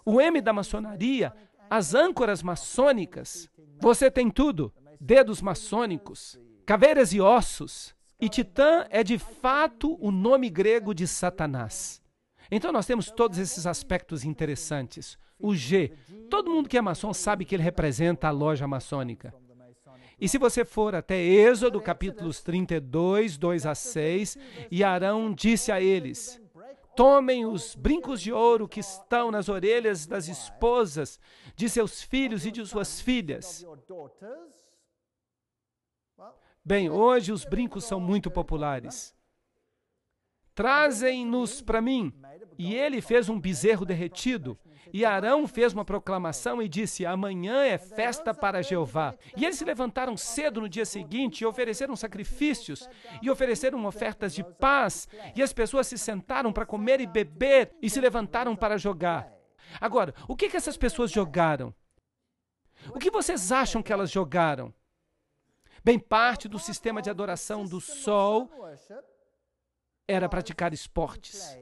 S2: O M da maçonaria, as âncoras maçônicas. Você tem tudo: dedos maçônicos, caveiras e ossos, e Titã é de fato o nome grego de Satanás. Então nós temos todos esses aspectos interessantes. O G, todo mundo que é maçom sabe que ele representa a loja maçônica. E se você for até Êxodo, capítulos 32, 2 a 6, e Arão disse a eles: Tomem os brincos de ouro que estão nas orelhas das esposas de seus filhos e de suas filhas Bem, hoje os brincos são muito populares. Trazem-nos para mim. E ele fez um bezerro derretido. E Arão fez uma proclamação e disse: Amanhã é festa para Jeová. E eles se levantaram cedo no dia seguinte e ofereceram sacrifícios, e ofereceram ofertas de paz, e as pessoas se sentaram para comer e beber, e se levantaram para jogar. Agora, o que, que essas pessoas jogaram? O que vocês acham que elas jogaram? Bem, parte do sistema de adoração do Sol era praticar esportes.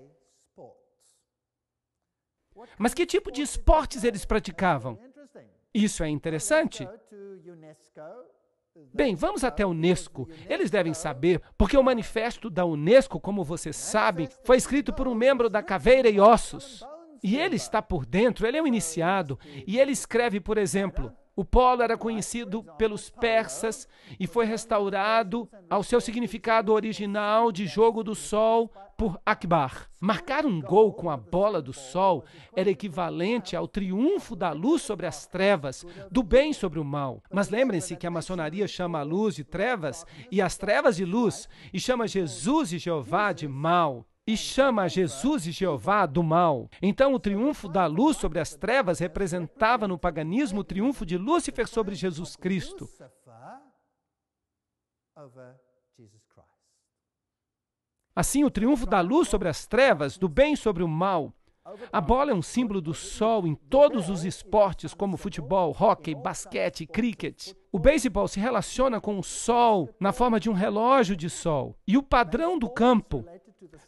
S2: Mas que tipo de esportes eles praticavam? Isso é interessante. Bem, vamos até a Unesco. Eles devem saber, porque o manifesto da Unesco, como vocês sabem, foi escrito por um membro da Caveira e Ossos. E ele está por dentro, ele é um iniciado. E ele escreve, por exemplo, o polo era conhecido pelos persas e foi restaurado ao seu significado original de jogo do sol por Akbar. Marcar um gol com a bola do sol era equivalente ao triunfo da luz sobre as trevas, do bem sobre o mal. Mas lembrem-se que a maçonaria chama a luz de trevas e as trevas de luz, e chama Jesus e Jeová de mal e chama Jesus e Jeová do mal. Então, o triunfo da luz sobre as trevas representava no paganismo o triunfo de Lúcifer sobre Jesus Cristo. Assim, o triunfo da luz sobre as trevas, do bem sobre o mal. A bola é um símbolo do sol em todos os esportes, como futebol, hóquei, basquete cricket. O beisebol se relaciona com o sol na forma de um relógio de sol. E o padrão do campo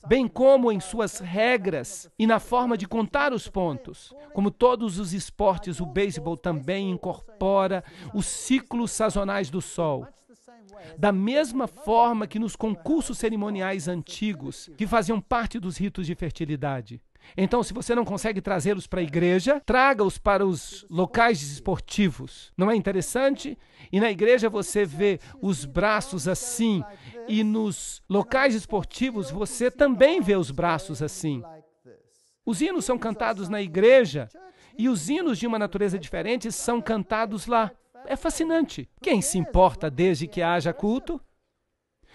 S2: bem como em suas regras e na forma de contar os pontos. Como todos os esportes, o beisebol também incorpora os ciclos sazonais do sol. Da mesma forma que nos concursos cerimoniais antigos, que faziam parte dos ritos de fertilidade. Então, se você não consegue trazê-los para a igreja, traga-os para os locais esportivos. Não é interessante? E na igreja você vê os braços assim, e nos locais esportivos você também vê os braços assim. Os hinos são cantados na igreja e os hinos de uma natureza diferente são cantados lá. É fascinante. Quem se importa desde que haja culto?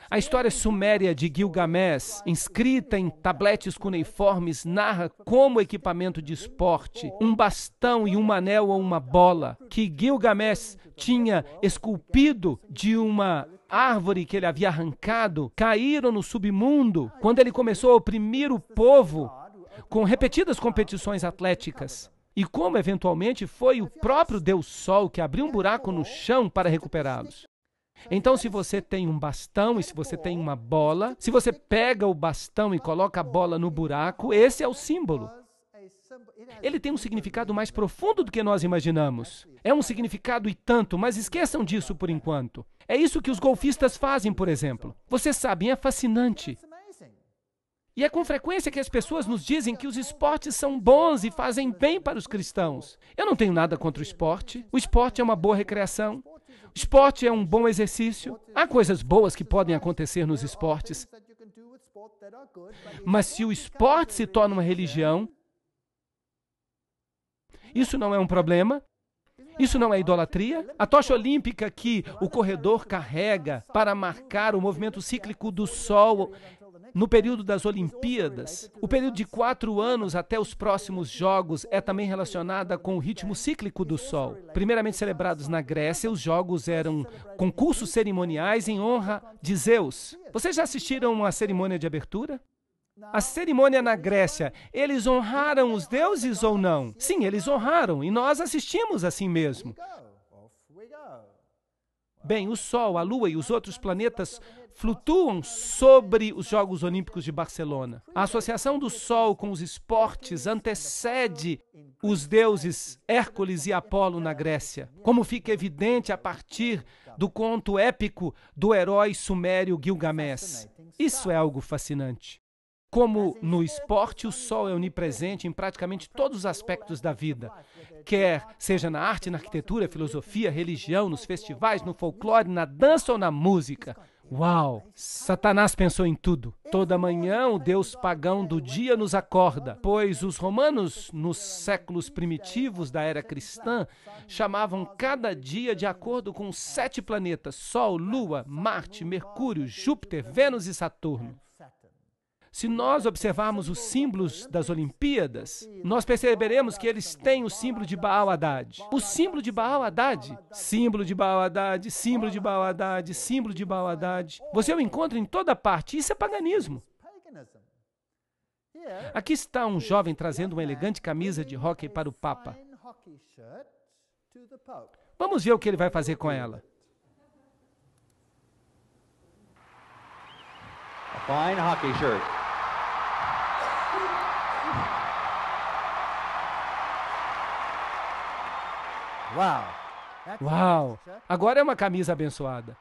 S2: A história suméria de Gilgamesh, inscrita em tabletes cuneiformes, narra como equipamento de esporte, um bastão e um anel ou uma bola, que Gilgamesh tinha esculpido de uma árvore que ele havia arrancado, caíram no submundo quando ele começou a oprimir o povo com repetidas competições atléticas. E como eventualmente foi o próprio Deus Sol que abriu um buraco no chão para recuperá-los. Então, se você tem um bastão e se você tem uma bola, se você pega o bastão e coloca a bola no buraco, esse é o símbolo. Ele tem um significado mais profundo do que nós imaginamos. É um significado e tanto, mas esqueçam disso por enquanto. É isso que os golfistas fazem, por exemplo. Vocês sabem, é fascinante. E é com frequência que as pessoas nos dizem que os esportes são bons e fazem bem para os cristãos. Eu não tenho nada contra o esporte. O esporte é uma boa recreação. Esporte é um bom exercício. Há coisas boas que podem acontecer nos esportes. Mas se o esporte se torna uma religião, isso não é um problema. Isso não é idolatria? A tocha olímpica que o corredor carrega para marcar o movimento cíclico do Sol no período das Olimpíadas. O período de quatro anos até os próximos Jogos é também relacionada com o ritmo cíclico do Sol. Primeiramente celebrados na Grécia, os Jogos eram concursos cerimoniais em honra de Zeus. Vocês já assistiram à cerimônia de abertura? A cerimônia na Grécia, eles honraram os deuses ou não? Sim, eles honraram e nós assistimos assim mesmo. Bem, o Sol, a Lua e os outros planetas flutuam sobre os Jogos Olímpicos de Barcelona. A associação do Sol com os esportes antecede os deuses Hércules e Apolo na Grécia, como fica evidente a partir do conto épico do herói sumério Gilgamesh. Isso é algo fascinante. Como no esporte, o sol é onipresente em praticamente todos os aspectos da vida, quer seja na arte, na arquitetura, filosofia, religião, nos festivais, no folclore, na dança ou na música. Uau! Satanás pensou em tudo. Toda manhã o Deus pagão do dia nos acorda, pois os romanos, nos séculos primitivos da era cristã, chamavam cada dia de acordo com sete planetas: Sol, Lua, Marte, Mercúrio, Júpiter, Vênus e Saturno. Se nós observarmos os símbolos das Olimpíadas, nós perceberemos que eles têm o símbolo de Baal Haddad. O símbolo de Baal Haddad, símbolo de Baal Haddad, símbolo de Baal Haddad, símbolo de Baal Haddad. Você o encontra em toda parte. Isso é paganismo. Aqui está um jovem trazendo uma elegante camisa de hóquei para o Papa. Vamos ver o que ele vai fazer com ela. fine
S1: hockey shirt.
S2: Wow. Uau! Agora é uma camisa abençoada.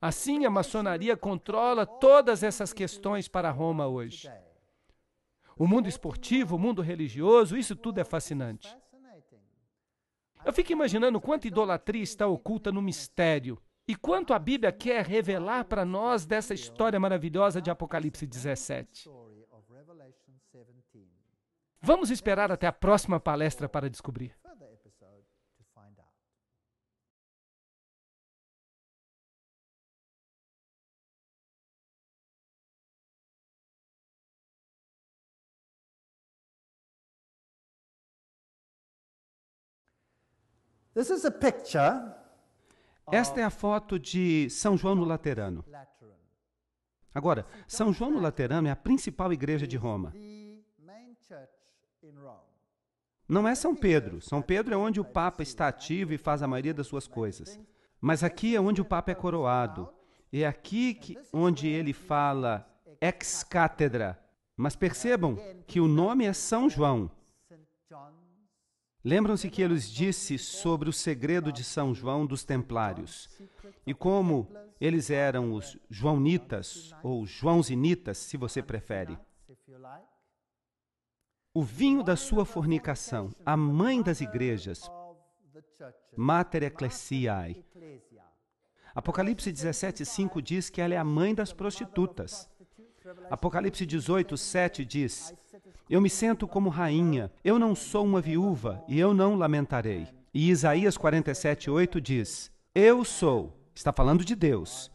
S2: Assim, a maçonaria controla todas essas questões para Roma hoje. O mundo esportivo, o mundo religioso, isso tudo é fascinante. Eu fico imaginando quanta idolatria está oculta no mistério e quanto a Bíblia quer revelar para nós dessa história maravilhosa de Apocalipse 17? Vamos esperar até a próxima palestra para descobrir. This is a picture esta é a foto de São João no Laterano. Agora, São João no Laterano é a principal igreja de Roma. Não é São Pedro. São Pedro é onde o Papa está ativo e faz a maioria das suas coisas. Mas aqui é onde o Papa é coroado. É aqui que, onde ele fala ex cátedra. Mas percebam que o nome é São João. Lembram-se que ele lhes disse sobre o segredo de São João dos Templários e como eles eram os Joãoitas ou Joãozinitas, se você prefere. O vinho da sua fornicação, a mãe das igrejas, Mater Ecclesiae. Apocalipse 17, 5 diz que ela é a mãe das prostitutas. Apocalipse 18, 7 diz: Eu me sento como rainha, eu não sou uma viúva e eu não lamentarei. E Isaías 47, 8 diz: Eu sou, está falando de Deus,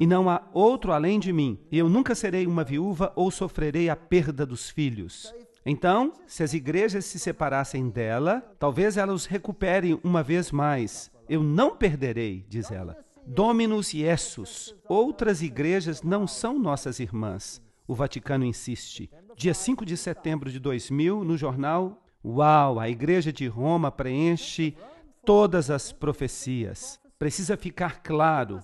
S2: e não há outro além de mim, e eu nunca serei uma viúva ou sofrerei a perda dos filhos. Então, se as igrejas se separassem dela, talvez ela os recupere uma vez mais. Eu não perderei, diz ela. Dominus Jesus. Outras igrejas não são nossas irmãs. O Vaticano insiste. Dia 5 de setembro de 2000, no jornal Uau, a Igreja de Roma preenche todas as profecias. Precisa ficar claro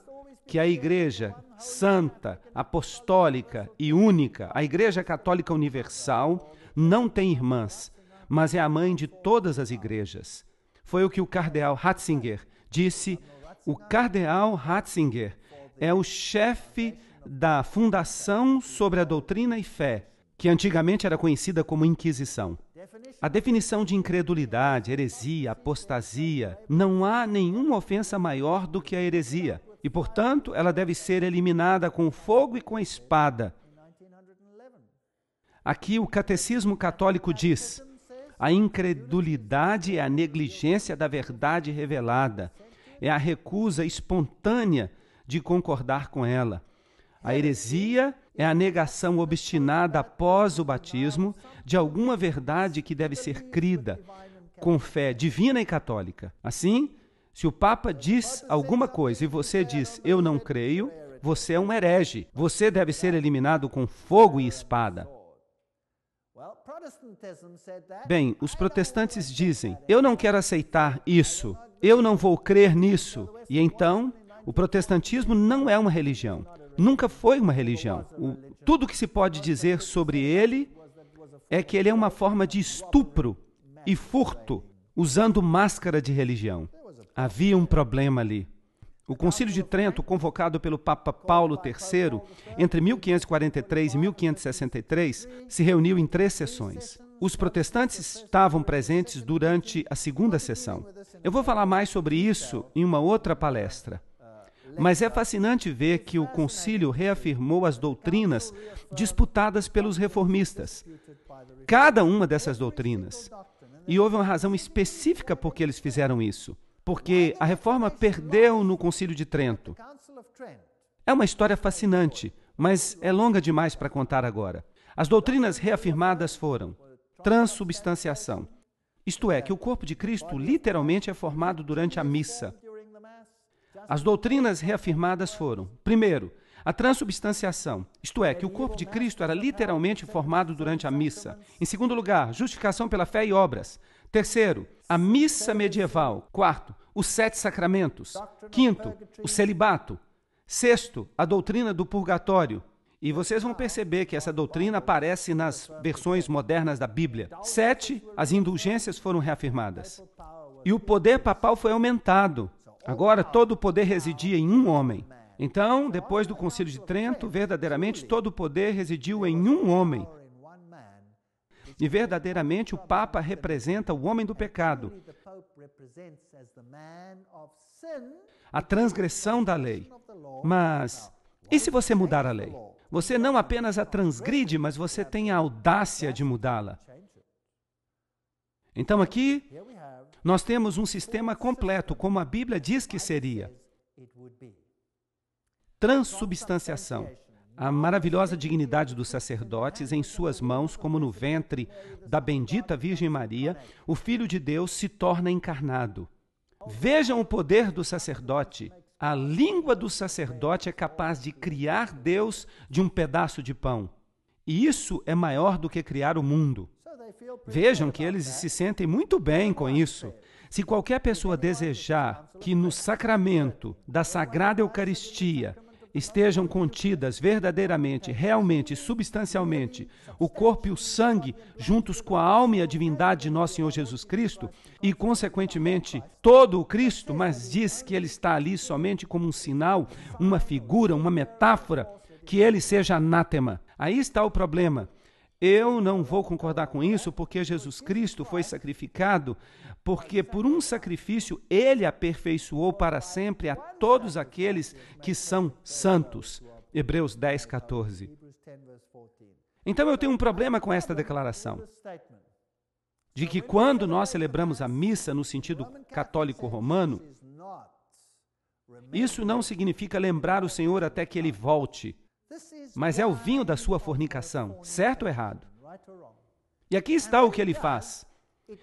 S2: que a Igreja Santa, Apostólica e Única, a Igreja Católica Universal, não tem irmãs, mas é a mãe de todas as igrejas. Foi o que o cardeal Ratzinger disse o cardeal Ratzinger é o chefe da Fundação sobre a Doutrina e Fé, que antigamente era conhecida como Inquisição. A definição de incredulidade, heresia, apostasia, não há nenhuma ofensa maior do que a heresia, e, portanto, ela deve ser eliminada com fogo e com espada. Aqui o Catecismo Católico diz: a incredulidade é a negligência da verdade revelada, é a recusa espontânea de concordar com ela. A heresia é a negação obstinada após o batismo de alguma verdade que deve ser crida com fé divina e católica. Assim, se o Papa diz alguma coisa e você diz eu não creio, você é um herege. Você deve ser eliminado com fogo e espada. Bem, os protestantes dizem: eu não quero aceitar isso. Eu não vou crer nisso. E então, o protestantismo não é uma religião. Nunca foi uma religião. O, tudo que se pode dizer sobre ele é que ele é uma forma de estupro e furto, usando máscara de religião. Havia um problema ali. O Concílio de Trento, convocado pelo Papa Paulo III entre 1543 e 1563, se reuniu em três sessões. Os protestantes estavam presentes durante a segunda sessão. Eu vou falar mais sobre isso em uma outra palestra. Mas é fascinante ver que o concílio reafirmou as doutrinas disputadas pelos reformistas. Cada uma dessas doutrinas. E houve uma razão específica por que eles fizeram isso. Porque a reforma perdeu no concílio de Trento. É uma história fascinante, mas é longa demais para contar agora. As doutrinas reafirmadas foram transubstanciação. Isto é, que o corpo de Cristo literalmente é formado durante a missa. As doutrinas reafirmadas foram: primeiro, a transubstanciação, isto é, que o corpo de Cristo era literalmente formado durante a missa. Em segundo lugar, justificação pela fé e obras. Terceiro, a missa medieval. Quarto, os sete sacramentos. Quinto, o celibato. Sexto, a doutrina do purgatório. E vocês vão perceber que essa doutrina aparece nas versões modernas da Bíblia. Sete, as indulgências foram reafirmadas. E o poder papal foi aumentado. Agora todo o poder residia em um homem. Então, depois do Concílio de Trento, verdadeiramente todo o poder residiu em um homem. E verdadeiramente o Papa representa o homem do pecado, a transgressão da lei. Mas e se você mudar a lei? Você não apenas a transgride, mas você tem a audácia de mudá-la. Então aqui nós temos um sistema completo, como a Bíblia diz que seria. Transubstanciação, a maravilhosa dignidade dos sacerdotes em suas mãos, como no ventre da bendita Virgem Maria, o Filho de Deus se torna encarnado. Vejam o poder do sacerdote. A língua do sacerdote é capaz de criar Deus de um pedaço de pão. E isso é maior do que criar o mundo. Vejam que eles se sentem muito bem com isso. Se qualquer pessoa desejar que no sacramento da Sagrada Eucaristia estejam contidas verdadeiramente, realmente, substancialmente, o corpo e o sangue, juntos com a alma e a divindade de nosso Senhor Jesus Cristo, e, consequentemente, todo o Cristo, mas diz que ele está ali somente como um sinal, uma figura, uma metáfora, que ele seja anátema. Aí está o problema. Eu não vou concordar com isso porque Jesus Cristo foi sacrificado, porque por um sacrifício ele aperfeiçoou para sempre a todos aqueles que são santos. Hebreus 10, 14. Então eu tenho um problema com esta declaração de que quando nós celebramos a missa no sentido católico romano, isso não significa lembrar o Senhor até que ele volte mas é o vinho da sua fornicação, certo ou errado? E aqui está o que ele faz.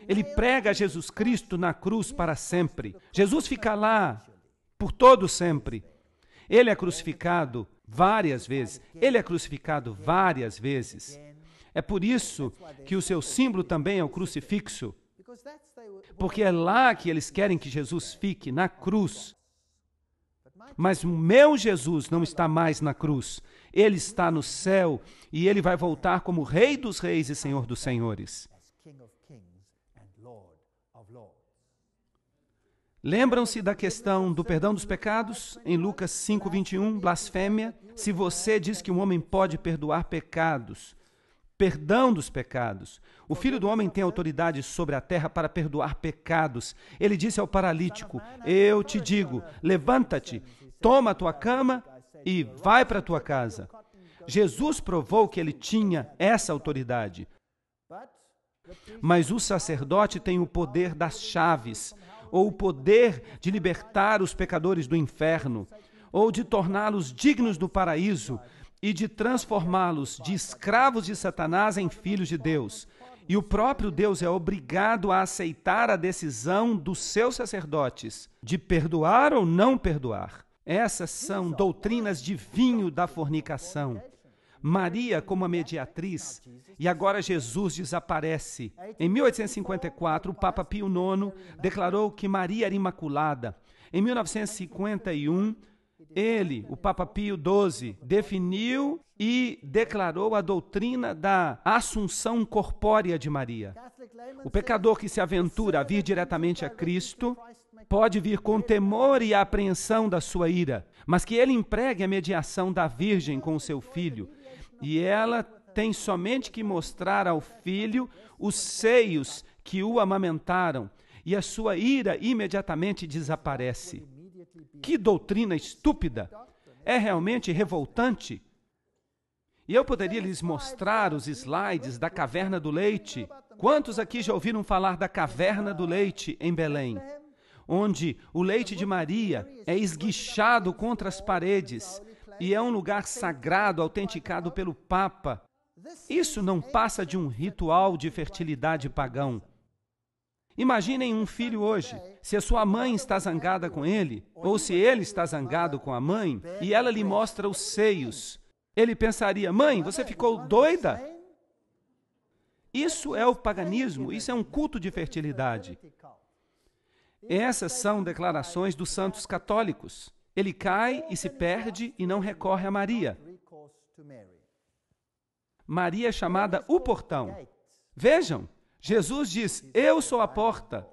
S2: Ele prega Jesus Cristo na cruz para sempre. Jesus fica lá por todo sempre. Ele é crucificado várias vezes. Ele é crucificado várias vezes. É por isso que o seu símbolo também é o crucifixo. Porque é lá que eles querem que Jesus fique, na cruz. Mas o meu Jesus não está mais na cruz. Ele está no céu e ele vai voltar como Rei dos Reis e Senhor dos Senhores. Lembram-se da questão do perdão dos pecados? Em Lucas 5:21, blasfêmia. Se você diz que um homem pode perdoar pecados, perdão dos pecados. O filho do homem tem autoridade sobre a terra para perdoar pecados. Ele disse ao paralítico: Eu te digo, levanta-te, toma a tua cama e vai para a tua casa. Jesus provou que ele tinha essa autoridade. Mas o sacerdote tem o poder das chaves, ou o poder de libertar os pecadores do inferno, ou de torná-los dignos do paraíso e de transformá-los de escravos de Satanás em filhos de Deus. E o próprio Deus é obrigado a aceitar a decisão dos seus sacerdotes de perdoar ou não perdoar. Essas são doutrinas de vinho da fornicação. Maria como a mediatriz, e agora Jesus desaparece. Em 1854, o Papa Pio IX declarou que Maria era imaculada. Em 1951, ele, o Papa Pio XII, definiu e declarou a doutrina da assunção corpórea de Maria. O pecador que se aventura a vir diretamente a Cristo pode vir com temor e apreensão da sua ira, mas que ele empregue a mediação da Virgem com seu filho, e ela tem somente que mostrar ao filho os seios que o amamentaram, e a sua ira imediatamente desaparece. Que doutrina estúpida! É realmente revoltante. E eu poderia lhes mostrar os slides da caverna do leite. Quantos aqui já ouviram falar da caverna do leite em Belém? onde o leite de Maria é esguichado contra as paredes e é um lugar sagrado autenticado pelo Papa. Isso não passa de um ritual de fertilidade pagão. Imaginem um filho hoje. Se a sua mãe está zangada com ele, ou se ele está zangado com a mãe, e ela lhe mostra os seios, ele pensaria: Mãe, você ficou doida? Isso é o paganismo, isso é um culto de fertilidade. Essas são declarações dos santos católicos. Ele cai e se perde e não recorre a Maria. Maria é chamada o portão. Vejam, Jesus diz: Eu sou a porta.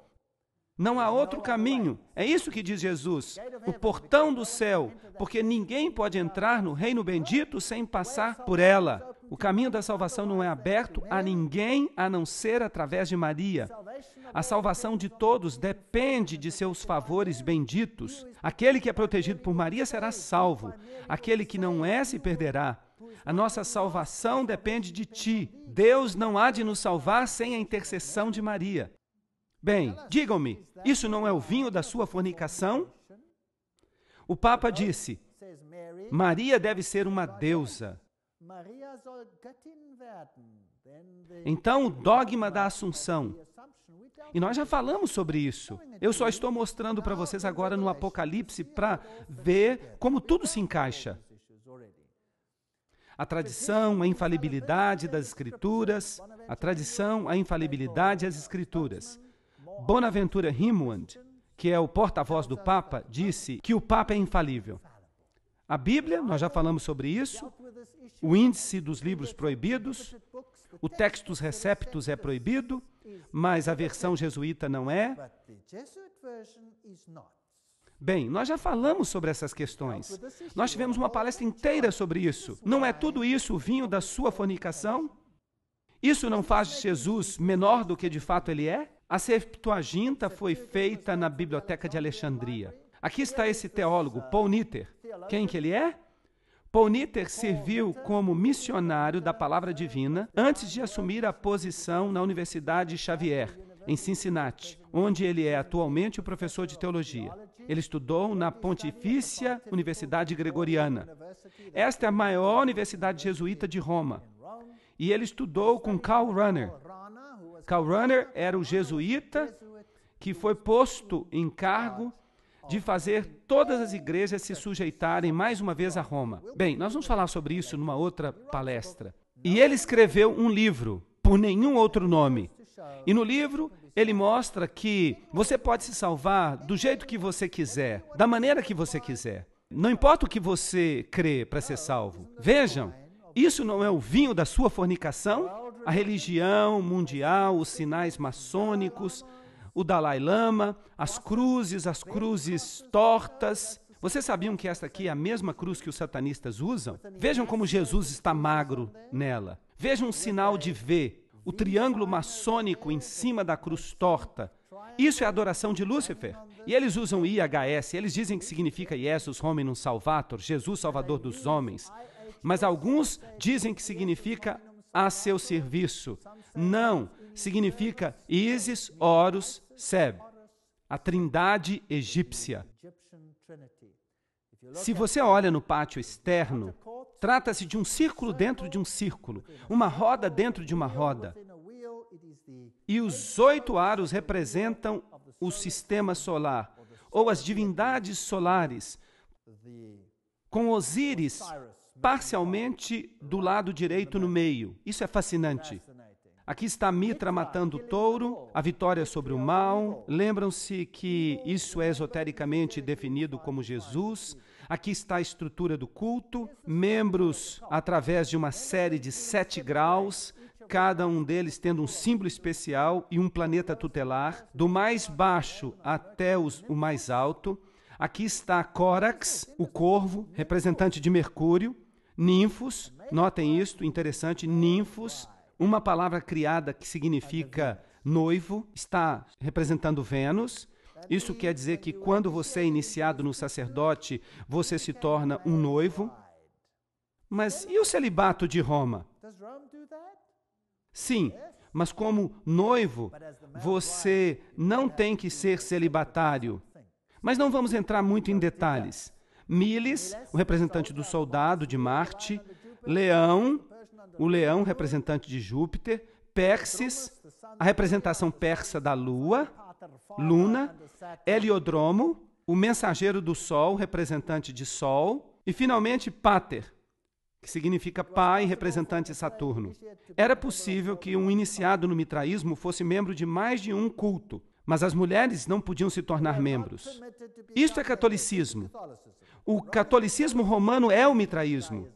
S2: Não há outro caminho. É isso que diz Jesus. O portão do céu, porque ninguém pode entrar no reino bendito sem passar por ela. O caminho da salvação não é aberto a ninguém a não ser através de Maria. A salvação de todos depende de seus favores benditos. Aquele que é protegido por Maria será salvo. Aquele que não é se perderá. A nossa salvação depende de ti. Deus não há de nos salvar sem a intercessão de Maria. Bem, digam-me, isso não é o vinho da sua fornicação? O Papa disse: Maria deve ser uma deusa. Então, o dogma da Assunção. E nós já falamos sobre isso. Eu só estou mostrando para vocês agora no Apocalipse para ver como tudo se encaixa. A tradição, a infalibilidade das Escrituras. A tradição, a infalibilidade das Escrituras. Bonaventura Himmond, que é o porta-voz do Papa, disse que o Papa é infalível. A Bíblia, nós já falamos sobre isso, o índice dos livros proibidos, o textus receptus é proibido, mas a versão jesuíta não é. Bem, nós já falamos sobre essas questões. Nós tivemos uma palestra inteira sobre isso. Não é tudo isso o vinho da sua fornicação? Isso não faz Jesus menor do que de fato ele é? A Septuaginta foi feita na Biblioteca de Alexandria. Aqui está esse teólogo, Paul Nitter. Quem que ele é? Poniter serviu como missionário da palavra divina antes de assumir a posição na Universidade Xavier, em Cincinnati, onde ele é atualmente o professor de teologia. Ele estudou na Pontifícia Universidade Gregoriana. Esta é a maior universidade jesuíta de Roma. E ele estudou com Karl Runner. Karl Runner era o jesuíta que foi posto em cargo de fazer todas as igrejas se sujeitarem mais uma vez a Roma. Bem, nós vamos falar sobre isso numa outra palestra. E ele escreveu um livro por nenhum outro nome. E no livro ele mostra que você pode se salvar do jeito que você quiser, da maneira que você quiser. Não importa o que você crê para ser salvo. Vejam, isso não é o vinho da sua fornicação? A religião mundial, os sinais maçônicos, o Dalai Lama, as cruzes, as cruzes tortas. Vocês sabiam que esta aqui é a mesma cruz que os satanistas usam? Vejam como Jesus está magro nela. Vejam um sinal de V, o triângulo maçônico em cima da cruz torta. Isso é adoração de Lúcifer. E eles usam IHS, eles dizem que significa Jesus Hominum Salvator, Jesus Salvador dos Homens. Mas alguns dizem que significa a seu serviço. Não, significa Isis, Horus, Seb, a trindade egípcia. Se você olha no pátio externo, trata-se de um círculo dentro de um círculo, uma roda dentro de uma roda. E os oito aros representam o sistema solar, ou as divindades solares, com Osíris parcialmente do lado direito no meio. Isso é fascinante. Aqui está Mitra matando o touro, a vitória sobre o mal. Lembram-se que isso é esotericamente definido como Jesus. Aqui está a estrutura do culto, membros através de uma série de sete graus, cada um deles tendo um símbolo especial e um planeta tutelar, do mais baixo até os, o mais alto. Aqui está Córax, o corvo, representante de Mercúrio, ninfos, notem isto, interessante, ninfos, uma palavra criada que significa noivo está representando Vênus. Isso quer dizer que quando você é iniciado no sacerdote, você se torna um noivo. Mas e o celibato de Roma? Sim, mas como noivo, você não tem que ser celibatário. Mas não vamos entrar muito em detalhes. Miles, o representante do soldado de Marte, Leão, o leão, representante de Júpiter, Persis, a representação persa da lua, Luna, Heliodromo, o mensageiro do sol, representante de Sol, e finalmente Pater, que significa pai, representante de Saturno. Era possível que um iniciado no mitraísmo fosse membro de mais de um culto, mas as mulheres não podiam se tornar membros. Isto é catolicismo. O catolicismo romano é o mitraísmo.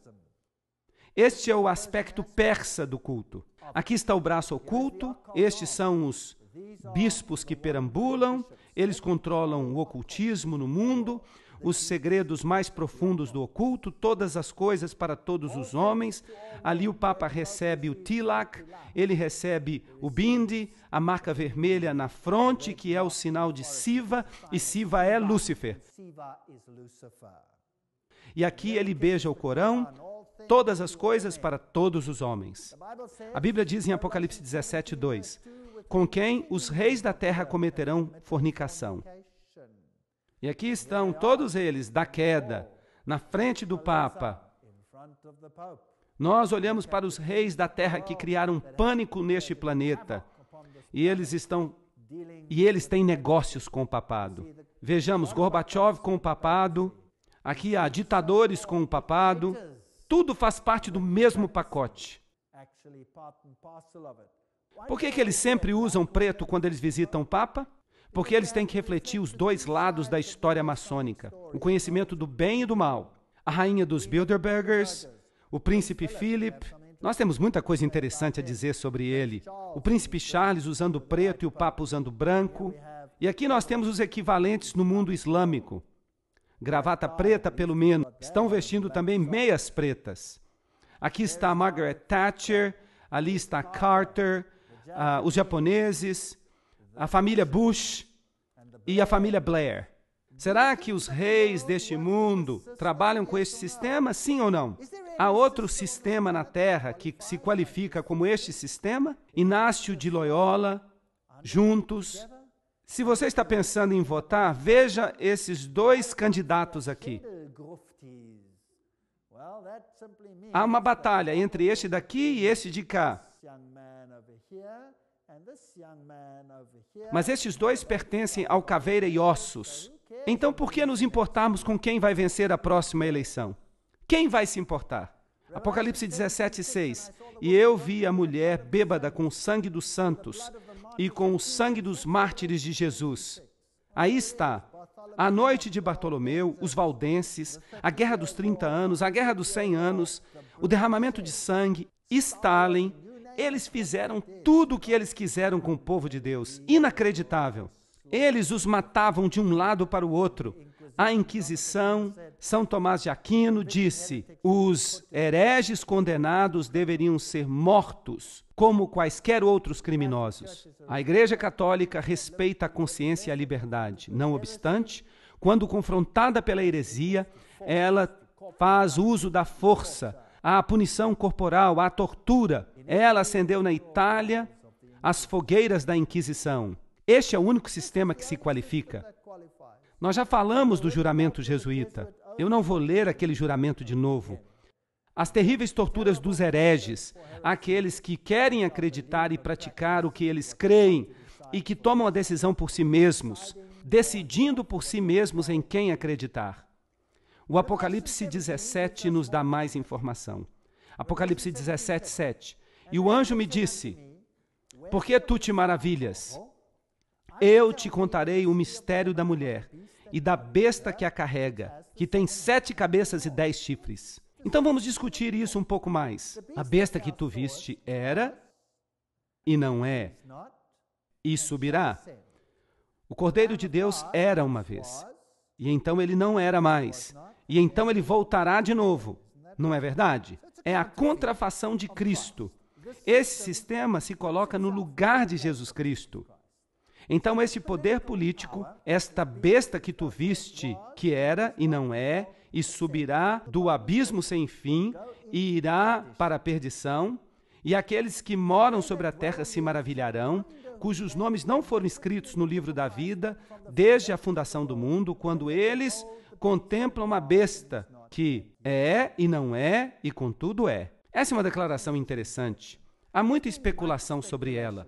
S2: Este é o aspecto persa do culto. Aqui está o braço oculto, estes são os bispos que perambulam, eles controlam o ocultismo no mundo, os segredos mais profundos do oculto, todas as coisas para todos os homens. Ali o Papa recebe o tilak, ele recebe o bindi, a marca vermelha na fronte, que é o sinal de Siva, e Siva é Lúcifer. E aqui ele beija o Corão, todas as coisas para todos os homens. A Bíblia diz em Apocalipse 17, 2: Com quem os reis da terra cometerão fornicação. E aqui estão todos eles da queda, na frente do Papa. Nós olhamos para os reis da terra que criaram pânico neste planeta e eles estão e eles têm negócios com o papado. Vejamos Gorbachev com o papado, aqui há ditadores com o papado, tudo faz parte do mesmo pacote. Por que, que eles sempre usam preto quando eles visitam o Papa? Porque eles têm que refletir os dois lados da história maçônica: o conhecimento do bem e do mal. A rainha dos Bilderbergers, o príncipe Philip. Nós temos muita coisa interessante a dizer sobre ele. O príncipe Charles usando preto e o Papa usando branco. E aqui nós temos os equivalentes no mundo islâmico gravata preta pelo menos, estão vestindo também meias pretas. Aqui está Margaret Thatcher, ali está Carter, uh, os japoneses, a família Bush e a família Blair. Será que os reis deste mundo trabalham com este sistema, sim ou não? Há outro sistema na Terra que se qualifica como este sistema? Inácio de Loyola, juntos, se você está pensando em votar, veja esses dois candidatos aqui. Há uma batalha entre este daqui e este de cá. Mas estes dois pertencem ao caveira e ossos. Então, por que nos importarmos com quem vai vencer a próxima eleição? Quem vai se importar? Apocalipse 17, 6. E eu vi a mulher bêbada com o sangue dos santos e com o sangue dos mártires de Jesus. Aí está. A noite de Bartolomeu, os valdenses, a Guerra dos 30 anos, a Guerra dos 100 anos, o derramamento de sangue, Stalin, eles fizeram tudo o que eles quiseram com o povo de Deus. Inacreditável. Eles os matavam de um lado para o outro. A Inquisição, são Tomás de Aquino disse: os hereges condenados deveriam ser mortos, como quaisquer outros criminosos. A Igreja Católica respeita a consciência e a liberdade. Não obstante, quando confrontada pela heresia, ela faz uso da força, à punição corporal, à tortura. Ela acendeu na Itália as fogueiras da Inquisição. Este é o único sistema que se qualifica. Nós já falamos do juramento jesuíta. Eu não vou ler aquele juramento de novo. As terríveis torturas dos hereges, aqueles que querem acreditar e praticar o que eles creem e que tomam a decisão por si mesmos, decidindo por si mesmos em quem acreditar. O Apocalipse 17 nos dá mais informação. Apocalipse 17, 7. E o anjo me disse: Por que tu te maravilhas? Eu te contarei o mistério da mulher e da besta que a carrega, que tem sete cabeças e dez chifres. Então vamos discutir isso um pouco mais. A besta que tu viste era e não é, e subirá. O Cordeiro de Deus era uma vez, e então ele não era mais, e então ele voltará de novo. Não é verdade? É a contrafação de Cristo. Esse sistema se coloca no lugar de Jesus Cristo. Então, esse poder político, esta besta que tu viste, que era e não é, e subirá do abismo sem fim e irá para a perdição, e aqueles que moram sobre a terra se maravilharão, cujos nomes não foram escritos no livro da vida desde a fundação do mundo, quando eles contemplam uma besta que é e não é e contudo é. Essa é uma declaração interessante. Há muita especulação sobre ela.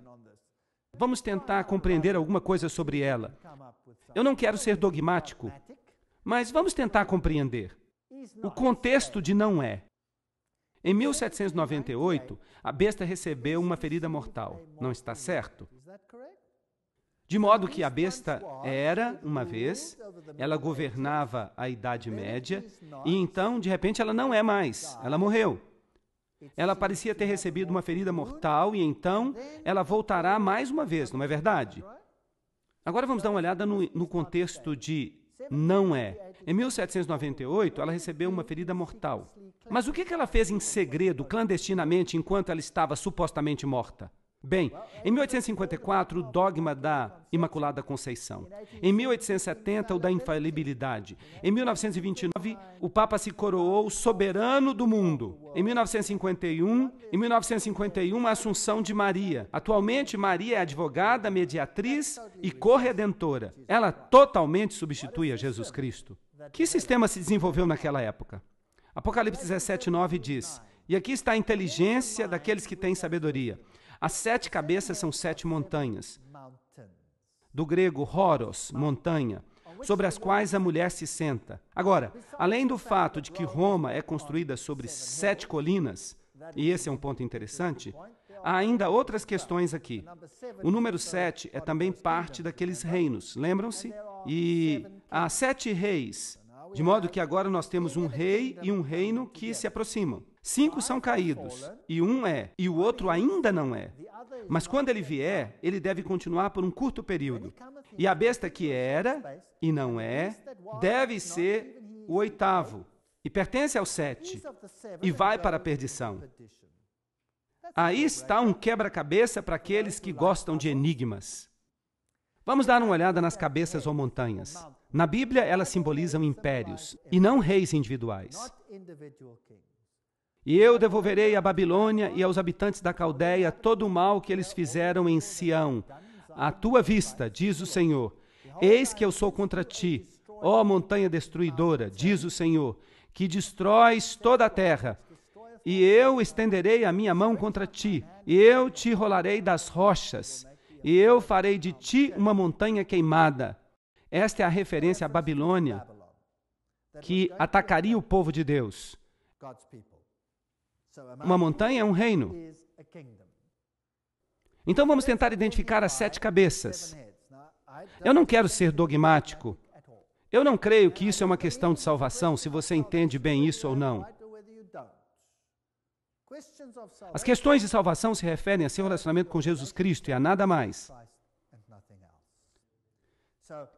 S2: Vamos tentar compreender alguma coisa sobre ela. Eu não quero ser dogmático, mas vamos tentar compreender. O contexto de não é. Em 1798, a besta recebeu uma ferida mortal. Não está certo? De modo que a besta era, uma vez, ela governava a Idade Média, e então, de repente, ela não é mais, ela morreu. Ela parecia ter recebido uma ferida mortal e então ela voltará mais uma vez, não é verdade? Agora vamos dar uma olhada no, no contexto de não é. Em 1798, ela recebeu uma ferida mortal. Mas o que ela fez em segredo, clandestinamente, enquanto ela estava supostamente morta? Bem, em 1854, o dogma da Imaculada Conceição. Em 1870, o da infalibilidade. Em 1929, o Papa se coroou soberano do mundo. Em 1951, em 1951, a Assunção de Maria. Atualmente, Maria é advogada, mediatriz e corredentora. Ela totalmente substitui a Jesus Cristo. Que sistema se desenvolveu naquela época? Apocalipse 17, 9 diz: E aqui está a inteligência daqueles que têm sabedoria as sete cabeças são sete montanhas. Do grego horos, montanha, sobre as quais a mulher se senta. Agora, além do fato de que Roma é construída sobre sete colinas, e esse é um ponto interessante, há ainda outras questões aqui. O número sete é também parte daqueles reinos, lembram-se? E há sete reis, de modo que agora nós temos um rei e um reino que se aproximam. Cinco são caídos, e um é, e o outro ainda não é. Mas quando ele vier, ele deve continuar por um curto período. E a besta que era e não é, deve ser o oitavo, e pertence ao sete, e vai para a perdição. Aí está um quebra-cabeça para aqueles que gostam de enigmas. Vamos dar uma olhada nas cabeças ou montanhas. Na Bíblia, elas simbolizam impérios e não reis individuais. E eu devolverei à Babilônia e aos habitantes da Caldeia todo o mal que eles fizeram em Sião. À tua vista, diz o Senhor, eis que eu sou contra ti, ó montanha destruidora, diz o Senhor, que destróis toda a terra. E eu estenderei a minha mão contra ti, e eu te rolarei das rochas, e eu farei de ti uma montanha queimada. Esta é a referência à Babilônia, que atacaria o povo de Deus.
S1: Uma montanha é um reino.
S2: Então vamos tentar identificar as sete cabeças. Eu não quero ser dogmático. Eu não creio que isso é uma questão de salvação, se você entende bem isso ou não. As questões de salvação se referem a seu relacionamento com Jesus Cristo e a nada mais.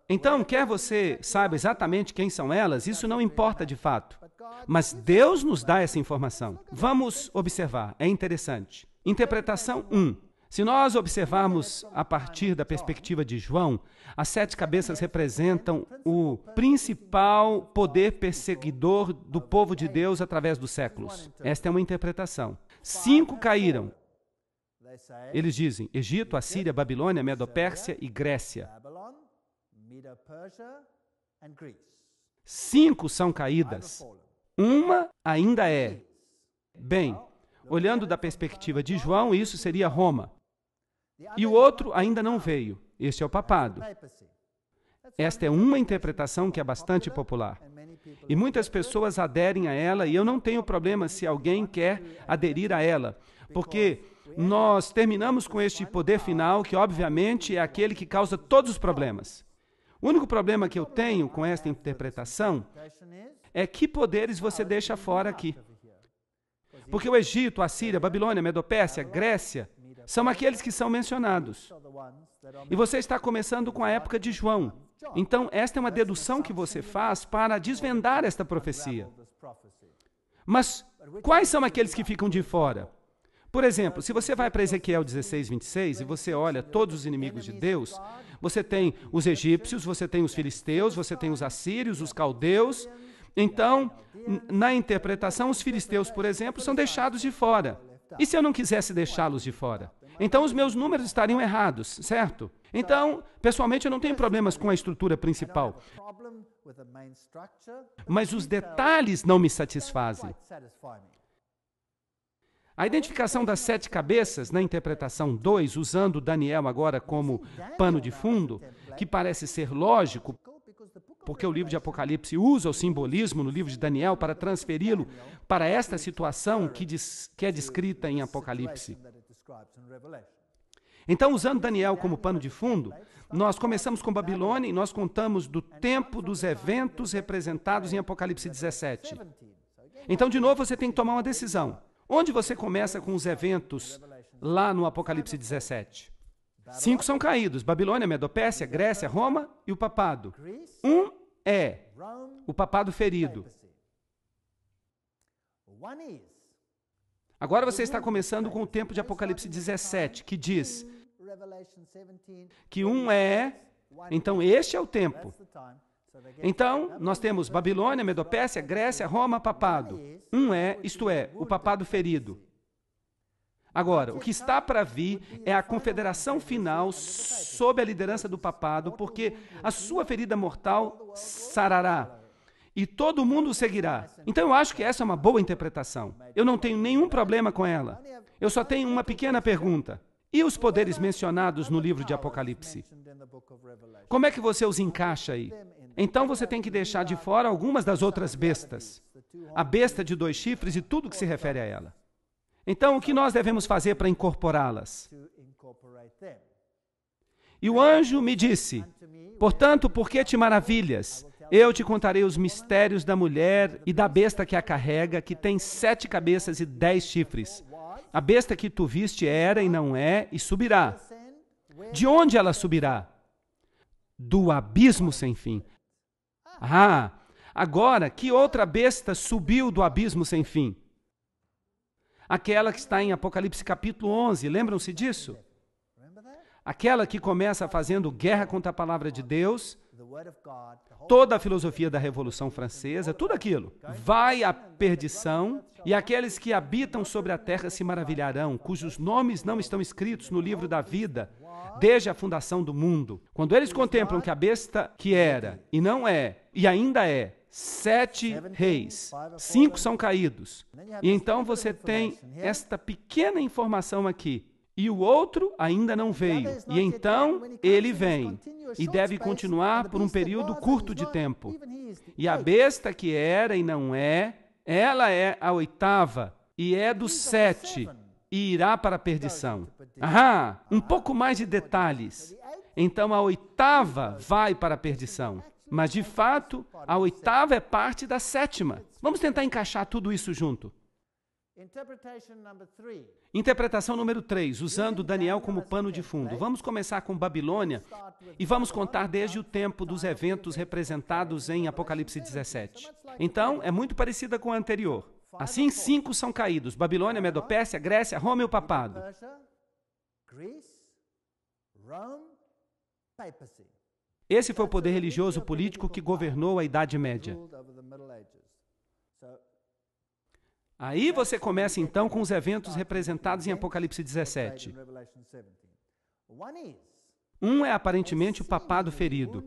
S2: Então, quer você saiba exatamente quem são elas, isso não importa de fato. Mas Deus nos dá essa informação. Vamos observar, é interessante. Interpretação 1. Se nós observarmos a partir da perspectiva de João, as sete cabeças representam o principal poder perseguidor do povo de Deus através dos séculos. Esta é uma interpretação. Cinco caíram. Eles dizem Egito, Assíria, Babilônia, Medopérsia e Grécia. Cinco são caídas. Uma ainda é. Bem, olhando da perspectiva de João, isso seria Roma. E o outro ainda não veio. Este é o papado. Esta é uma interpretação que é bastante popular. E muitas pessoas aderem a ela, e eu não tenho problema se alguém quer aderir a ela, porque nós terminamos com este poder final, que obviamente é aquele que causa todos os problemas. O único problema que eu tenho com esta interpretação é que poderes você deixa fora aqui. Porque o Egito, a Síria, a Babilônia, a Medopérsia, a Grécia são aqueles que são mencionados. E você está começando com a época de João. Então, esta é uma dedução que você faz para desvendar esta profecia. Mas quais são aqueles que ficam de fora? Por exemplo, se você vai para Ezequiel 16, 26 e você olha todos os inimigos de Deus, você tem os egípcios, você tem os filisteus, você tem os assírios, os caldeus. Então, na interpretação, os filisteus, por exemplo, são deixados de fora. E se eu não quisesse deixá-los de fora? Então os meus números estariam errados, certo? Então, pessoalmente, eu não tenho problemas com a estrutura principal.
S1: Mas os detalhes não me satisfazem.
S2: A identificação das sete cabeças, na interpretação 2, usando Daniel agora como pano de fundo, que parece ser lógico, porque o livro de Apocalipse usa o simbolismo no livro de Daniel para transferi-lo para esta situação que, diz, que é descrita em Apocalipse. Então, usando Daniel como pano de fundo, nós começamos com Babilônia e nós contamos do tempo dos eventos representados em Apocalipse 17. Então, de novo, você tem que tomar uma decisão. Onde você começa com os eventos lá no Apocalipse 17? Cinco são caídos: Babilônia, Medopécia, Grécia, Roma e o papado. Um é o papado ferido. Agora você está começando com o tempo de Apocalipse 17, que diz que um é. Então, este é o tempo então, nós temos Babilônia, Medopécia, Grécia, Roma, papado. Um é, isto é, o papado ferido. Agora, o que está para vir é a confederação final sob a liderança do papado, porque a sua ferida mortal sarará e todo mundo seguirá. Então eu acho que essa é uma boa interpretação. Eu não tenho nenhum problema com ela. Eu só tenho uma pequena pergunta. E os poderes mencionados no livro de Apocalipse? Como é que você os encaixa aí? Então você tem que deixar de fora algumas das outras bestas. A besta de dois chifres e tudo que se refere a ela. Então, o que nós devemos fazer para incorporá-las? E o anjo me disse: Portanto, por que te maravilhas? Eu te contarei os mistérios da mulher e da besta que a carrega, que tem sete cabeças e dez chifres. A besta que tu viste era e não é, e subirá. De onde ela subirá? Do abismo sem fim. Ah, agora, que outra besta subiu do abismo sem fim? Aquela que está em Apocalipse capítulo 11, lembram-se disso? Aquela que começa fazendo guerra contra a palavra de Deus Toda a filosofia da Revolução Francesa, tudo aquilo, vai à perdição e aqueles que habitam sobre a terra se maravilharão, cujos nomes não estão escritos no livro da vida desde a fundação do mundo. Quando eles contemplam que a besta que era e não é e ainda é sete reis, cinco são caídos. E então você tem esta pequena informação aqui e o outro ainda não veio. E então ele vem e deve continuar por um período curto de tempo. E a besta que era e não é, ela é a oitava e é do sete e irá para a perdição. Ah, um pouco mais de detalhes. Então a oitava vai para a perdição. Mas de fato, a oitava é parte da sétima. Vamos tentar encaixar tudo isso junto. Interpretação número 3, usando Daniel como pano de fundo. Vamos começar com Babilônia e vamos contar desde o tempo dos eventos representados em Apocalipse 17. Então, é muito parecida com a anterior. Assim, cinco são caídos: Babilônia, Medopécia, Grécia, Roma e o Papado. Esse foi o poder religioso político que governou a Idade Média. Aí você começa então com os eventos representados em Apocalipse 17. Um é aparentemente o papado ferido.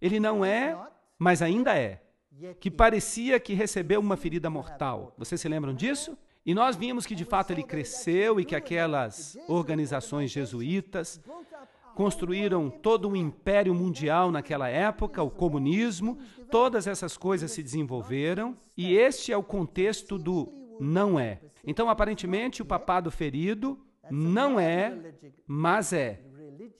S2: Ele não é, mas ainda é, que parecia que recebeu uma ferida mortal. Vocês se lembram disso? E nós vimos que de fato ele cresceu e que aquelas organizações jesuítas construíram todo um império mundial naquela época, o comunismo, todas essas coisas se desenvolveram e este é o contexto do não é. Então, aparentemente, o papado ferido não é, mas é.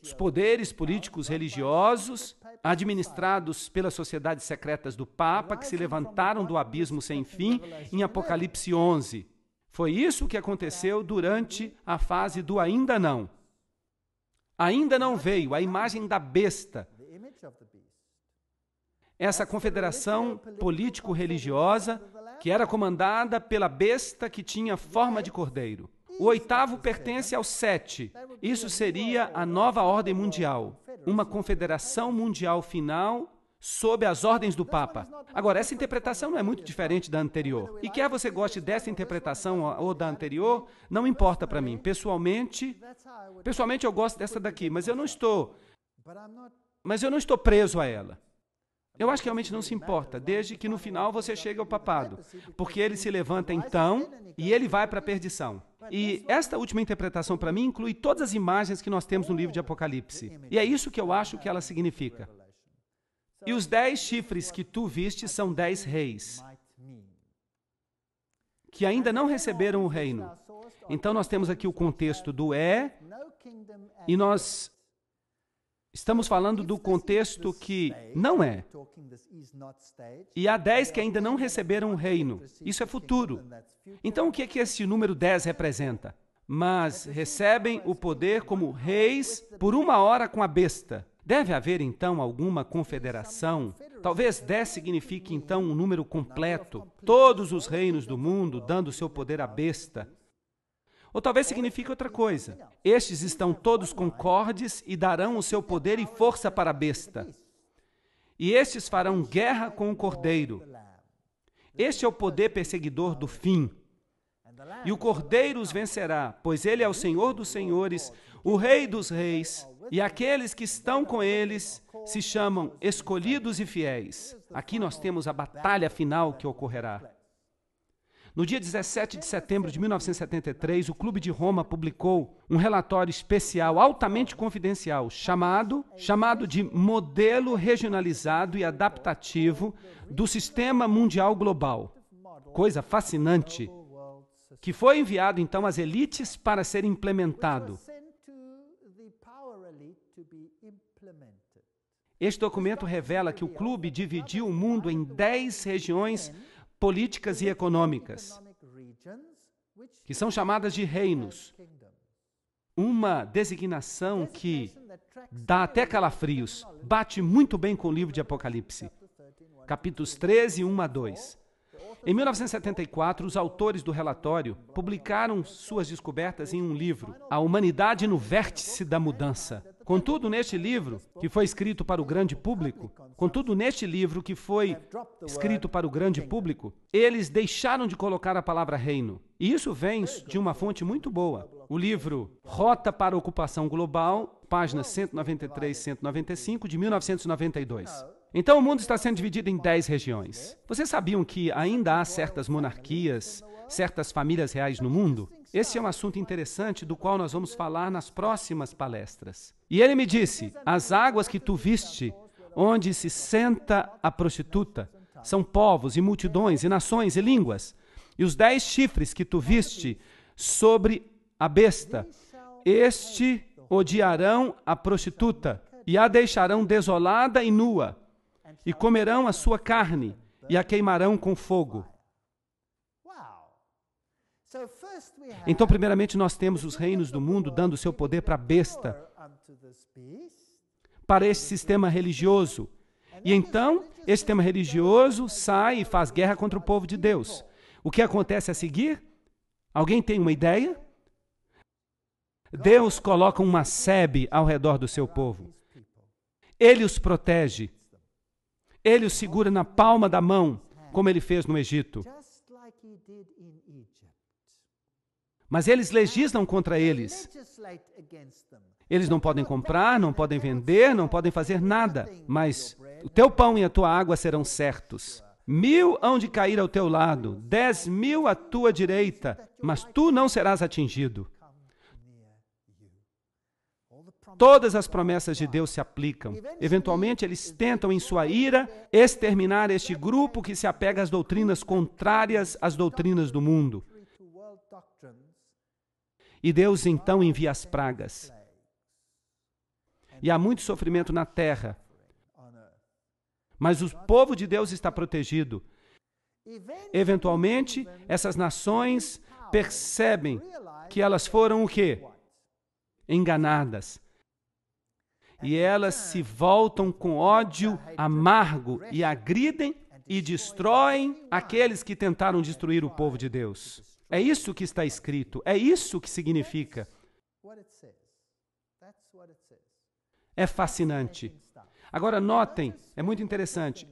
S2: Os poderes políticos religiosos, administrados pelas sociedades secretas do Papa, que se levantaram do abismo sem fim em Apocalipse 11. Foi isso que aconteceu durante a fase do ainda não. Ainda não veio a imagem da besta. Essa confederação político-religiosa que era comandada pela besta que tinha forma de cordeiro. O oitavo pertence ao sete. Isso seria a nova ordem mundial, uma confederação mundial final sob as ordens do Papa. Agora, essa interpretação não é muito diferente da anterior. E quer você goste dessa interpretação ou da anterior, não importa para mim. Pessoalmente, pessoalmente eu gosto dessa daqui, mas eu não estou mas eu não estou preso a ela. Eu acho que realmente não se importa, desde que no final você chegue ao papado, porque ele se levanta então e ele vai para a perdição. E esta última interpretação para mim inclui todas as imagens que nós temos no livro de Apocalipse. E é isso que eu acho que ela significa. E os dez chifres que tu viste são dez reis, que ainda não receberam o reino. Então nós temos aqui o contexto do é, e nós Estamos falando do contexto que não é. E há dez que ainda não receberam o reino. Isso é futuro. Então, o que é que esse número dez representa? Mas recebem o poder como reis por uma hora com a besta. Deve haver então alguma confederação? Talvez 10 signifique então um número completo, todos os reinos do mundo dando seu poder à besta. Ou talvez signifique outra coisa. Estes estão todos concordes e darão o seu poder e força para a besta. E estes farão guerra com o cordeiro. Este é o poder perseguidor do fim. E o cordeiro os vencerá, pois ele é o Senhor dos senhores, o Rei dos reis e aqueles que estão com eles se chamam escolhidos e fiéis. Aqui nós temos a batalha final que ocorrerá. No dia 17 de setembro de 1973, o Clube de Roma publicou um relatório especial altamente confidencial, chamado, chamado de Modelo Regionalizado e Adaptativo do Sistema Mundial Global. Coisa fascinante, que foi enviado então às elites para ser implementado. Este documento revela que o clube dividiu o mundo em 10 regiões políticas e econômicas, que são chamadas de reinos. Uma designação que dá até calafrios, bate muito bem com o livro de Apocalipse, capítulos 13, 1 a 2. Em 1974, os autores do relatório publicaram suas descobertas em um livro, A Humanidade no Vértice da Mudança. Contudo, neste livro, que foi escrito para o grande público, contudo, neste livro que foi escrito para o grande público, eles deixaram de colocar a palavra reino. E isso vem de uma fonte muito boa. O livro Rota para a Ocupação Global, páginas 193 e 195, de 1992. Então o mundo está sendo dividido em dez regiões. Vocês sabiam que ainda há certas monarquias, certas famílias reais no mundo? Esse é um assunto interessante do qual nós vamos falar nas próximas palestras. E ele me disse: As águas que tu viste, onde se senta a prostituta, são povos e multidões e nações e línguas. E os dez chifres que tu viste sobre a besta, este odiarão a prostituta e a deixarão desolada e nua e comerão a sua carne e a queimarão com fogo. Então, primeiramente, nós temos os reinos do mundo dando seu poder para a besta, para esse sistema religioso. E então, esse sistema religioso sai e faz guerra contra o povo de Deus. O que acontece a seguir? Alguém tem uma ideia? Deus coloca uma sebe ao redor do seu povo. Ele os protege. Ele o segura na palma da mão, como ele fez no Egito. Mas eles legislam contra eles. Eles não podem comprar, não podem vender, não podem fazer nada, mas o teu pão e a tua água serão certos. Mil hão de cair ao teu lado, dez mil à tua direita, mas tu não serás atingido. Todas as promessas de Deus se aplicam. Eventualmente, eles tentam, em sua ira, exterminar este grupo que se apega às doutrinas contrárias às doutrinas do mundo. E Deus então envia as pragas. E há muito sofrimento na terra. Mas o povo de Deus está protegido. Eventualmente, essas nações percebem que elas foram o quê? Enganadas e elas se voltam com ódio amargo e agridem e destroem aqueles que tentaram destruir o povo de Deus. É isso que está escrito, é isso que significa. É fascinante. Agora, notem, é muito interessante.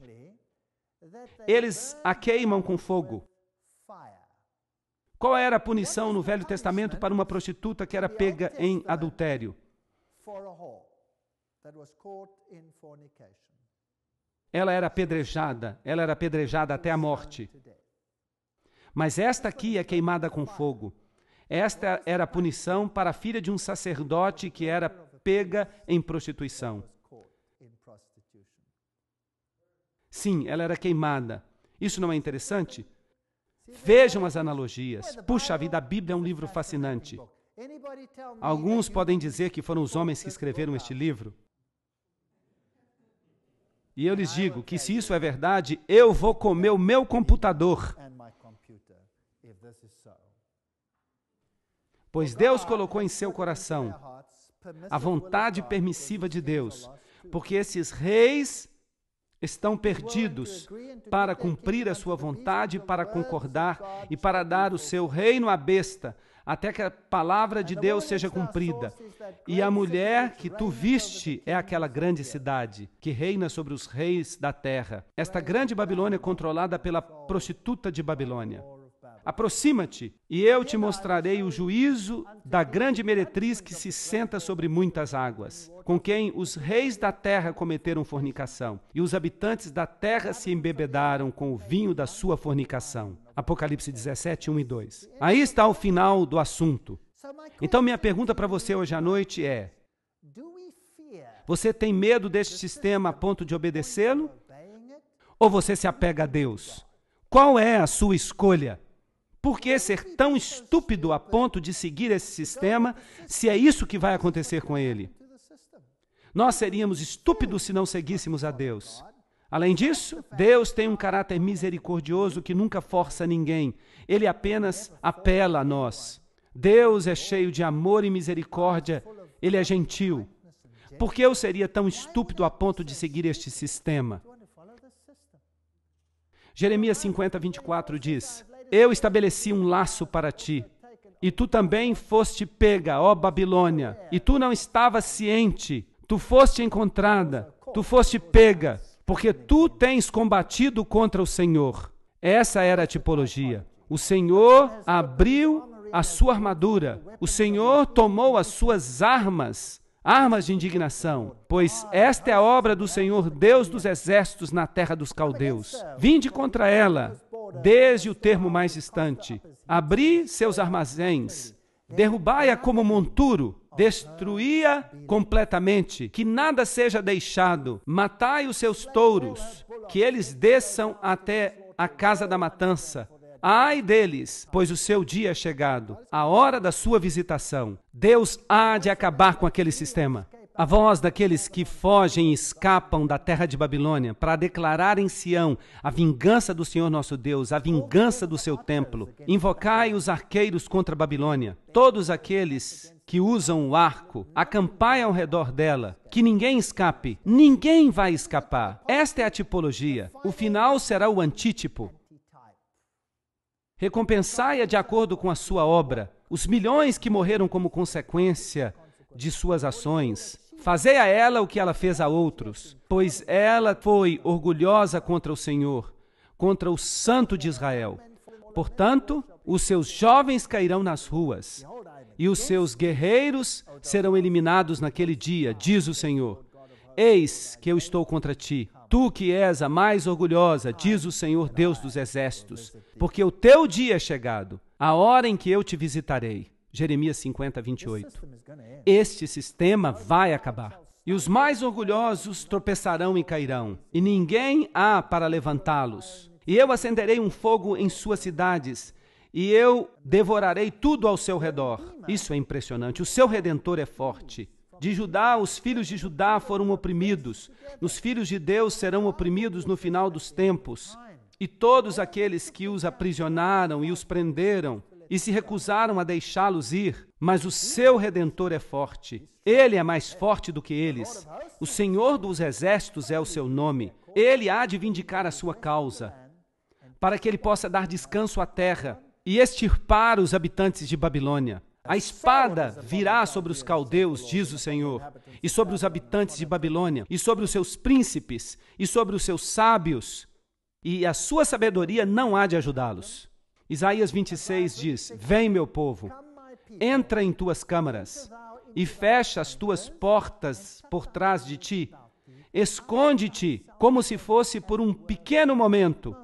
S2: Eles a queimam com fogo. Qual era a punição no Velho Testamento para uma prostituta que era pega em adultério? Ela era apedrejada, ela era apedrejada até a morte. Mas esta aqui é queimada com fogo. Esta era a punição para a filha de um sacerdote que era pega em prostituição. Sim, ela era queimada. Isso não é interessante? Vejam as analogias. Puxa vida, a Bíblia é um livro fascinante. Alguns podem dizer que foram os homens que escreveram este livro. E eu lhes digo que se isso é verdade, eu vou comer o meu computador. Pois Deus colocou em seu coração a vontade permissiva de Deus, porque esses reis estão perdidos para cumprir a sua vontade, para concordar e para dar o seu reino à besta, até que a palavra de Deus seja cumprida. E a mulher que tu viste é aquela grande cidade que reina sobre os reis da terra. Esta grande Babilônia é controlada pela prostituta de Babilônia. Aproxima-te, e eu te mostrarei o juízo da grande meretriz que se senta sobre muitas águas, com quem os reis da terra cometeram fornicação, e os habitantes da terra se embebedaram com o vinho da sua fornicação. Apocalipse 17, 1 e 2. Aí está o final do assunto. Então, minha pergunta para você hoje à noite é: você tem medo deste sistema a ponto de obedecê-lo? Ou você se apega a Deus? Qual é a sua escolha? Por que ser tão estúpido a ponto de seguir esse sistema se é isso que vai acontecer com ele? Nós seríamos estúpidos se não seguíssemos a Deus. Além disso, Deus tem um caráter misericordioso que nunca força ninguém, ele apenas apela a nós. Deus é cheio de amor e misericórdia, ele é gentil. Por que eu seria tão estúpido a ponto de seguir este sistema? Jeremias 50, 24 diz: Eu estabeleci um laço para ti, e tu também foste pega, ó Babilônia, e tu não estavas ciente, tu foste encontrada, tu foste pega, porque tu tens combatido contra o Senhor. Essa era a tipologia. O Senhor abriu a sua armadura, o Senhor tomou as suas armas, armas de indignação, pois esta é a obra do Senhor Deus dos exércitos na terra dos caldeus. Vinde contra ela, desde o termo mais distante. Abri seus armazéns, derrubai-a como monturo, destruía completamente, que nada seja deixado, matai os seus touros, que eles desçam até a casa da matança. Ai deles, pois o seu dia é chegado, a hora da sua visitação. Deus há de acabar com aquele sistema. A voz daqueles que fogem e escapam da terra de Babilônia para declarar em Sião a vingança do Senhor nosso Deus, a vingança do seu templo. Invocai os arqueiros contra a Babilônia, todos aqueles que usam o arco, acampai ao redor dela, que ninguém escape, ninguém vai escapar. Esta é a tipologia. O final será o antítipo. Recompensai-a de acordo com a sua obra, os milhões que morreram como consequência de suas ações. Fazei a ela o que ela fez a outros, pois ela foi orgulhosa contra o Senhor, contra o Santo de Israel. Portanto, os seus jovens cairão nas ruas, e os seus guerreiros serão eliminados naquele dia, diz o Senhor. Eis que eu estou contra ti, tu que és a mais orgulhosa, diz o Senhor Deus dos exércitos, porque o teu dia é chegado, a hora em que eu te visitarei. Jeremias 50, 28. Este sistema vai acabar. E os mais orgulhosos tropeçarão e cairão, e ninguém há para levantá-los. E eu acenderei um fogo em suas cidades, e eu devorarei tudo ao seu redor. Isso é impressionante. O seu redentor é forte. De Judá, os filhos de Judá foram oprimidos. Os filhos de Deus serão oprimidos no final dos tempos. E todos aqueles que os aprisionaram e os prenderam e se recusaram a deixá-los ir. Mas o seu redentor é forte. Ele é mais forte do que eles. O Senhor dos Exércitos é o seu nome. Ele há de vindicar a sua causa, para que ele possa dar descanso à terra e extirpar os habitantes de Babilônia. A espada virá sobre os caldeus, diz o Senhor, e sobre os habitantes de Babilônia, e sobre os seus príncipes, e sobre os seus sábios, e a sua sabedoria não há de ajudá-los. Isaías 26 diz: Vem, meu povo, entra em tuas câmaras e fecha as tuas portas por trás de ti. Esconde-te como se fosse por um pequeno momento,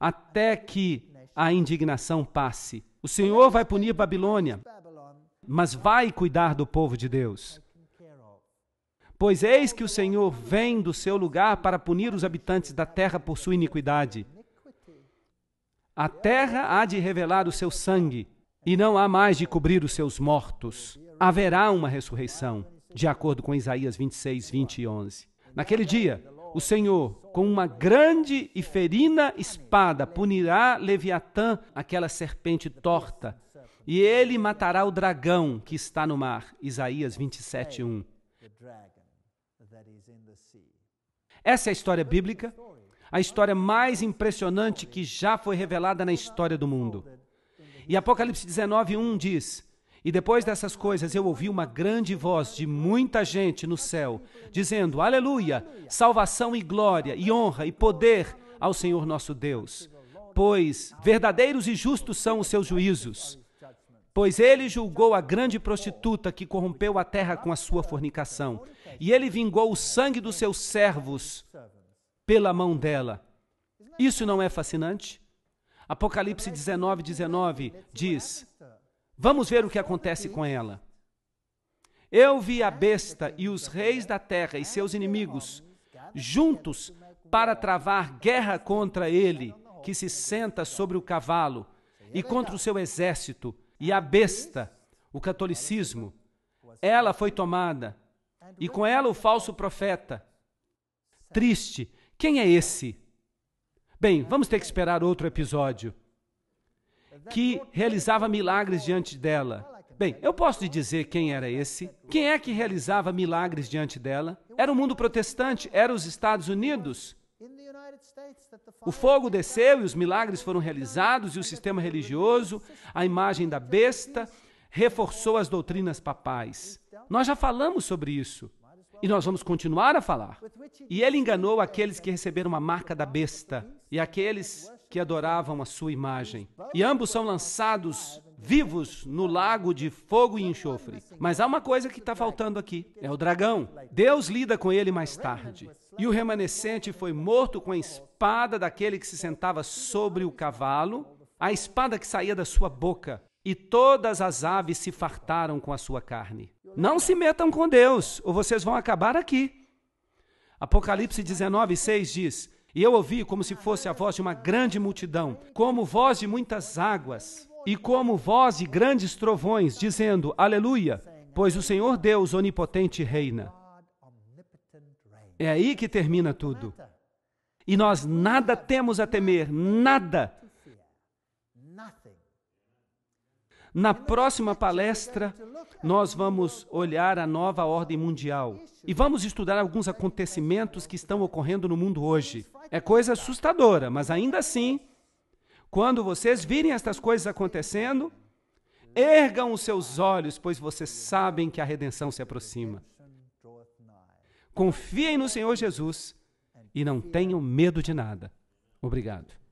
S2: até que a indignação passe. O Senhor vai punir Babilônia, mas vai cuidar do povo de Deus. Pois eis que o Senhor vem do seu lugar para punir os habitantes da terra por sua iniquidade. A terra há de revelar o seu sangue, e não há mais de cobrir os seus mortos. Haverá uma ressurreição, de acordo com Isaías 26, 20 e 11. Naquele dia, o Senhor, com uma grande e ferina espada, punirá Leviatã, aquela serpente torta, e ele matará o dragão que está no mar. Isaías 27, 1. Essa é a história bíblica a história mais impressionante que já foi revelada na história do mundo. E Apocalipse 19:1 diz: E depois dessas coisas eu ouvi uma grande voz de muita gente no céu, dizendo: Aleluia! Salvação e glória, e honra e poder ao Senhor nosso Deus. Pois verdadeiros e justos são os seus juízos. Pois ele julgou a grande prostituta que corrompeu a terra com a sua fornicação, e ele vingou o sangue dos seus servos pela mão dela. Isso não é fascinante? Apocalipse 19, 19 diz: Vamos ver o que acontece com ela. Eu vi a besta e os reis da terra e seus inimigos juntos para travar guerra contra ele, que se senta sobre o cavalo, e contra o seu exército, e a besta, o catolicismo. Ela foi tomada, e com ela o falso profeta. Triste quem é esse? Bem, vamos ter que esperar outro episódio que realizava milagres diante dela. Bem, eu posso lhe dizer quem era esse? Quem é que realizava milagres diante dela? Era o mundo protestante, era os Estados Unidos. O fogo desceu e os milagres foram realizados, e o sistema religioso, a imagem da besta, reforçou as doutrinas papais. Nós já falamos sobre isso. E nós vamos continuar a falar. E ele enganou aqueles que receberam a marca da besta e aqueles que adoravam a sua imagem. E ambos são lançados vivos no lago de fogo e enxofre. Mas há uma coisa que está faltando aqui: é o dragão. Deus lida com ele mais tarde. E o remanescente foi morto com a espada daquele que se sentava sobre o cavalo, a espada que saía da sua boca, e todas as aves se fartaram com a sua carne. Não se metam com Deus, ou vocês vão acabar aqui. Apocalipse 19, 6 diz: E eu ouvi como se fosse a voz de uma grande multidão, como voz de muitas águas, e como voz de grandes trovões, dizendo: Aleluia, pois o Senhor Deus onipotente reina. É aí que termina tudo. E nós nada temos a temer, nada Na próxima palestra, nós vamos olhar a nova ordem mundial e vamos estudar alguns acontecimentos que estão ocorrendo no mundo hoje. É coisa assustadora, mas ainda assim, quando vocês virem estas coisas acontecendo, ergam os seus olhos, pois vocês sabem que a redenção se aproxima. Confiem no Senhor Jesus e não tenham medo de nada. Obrigado.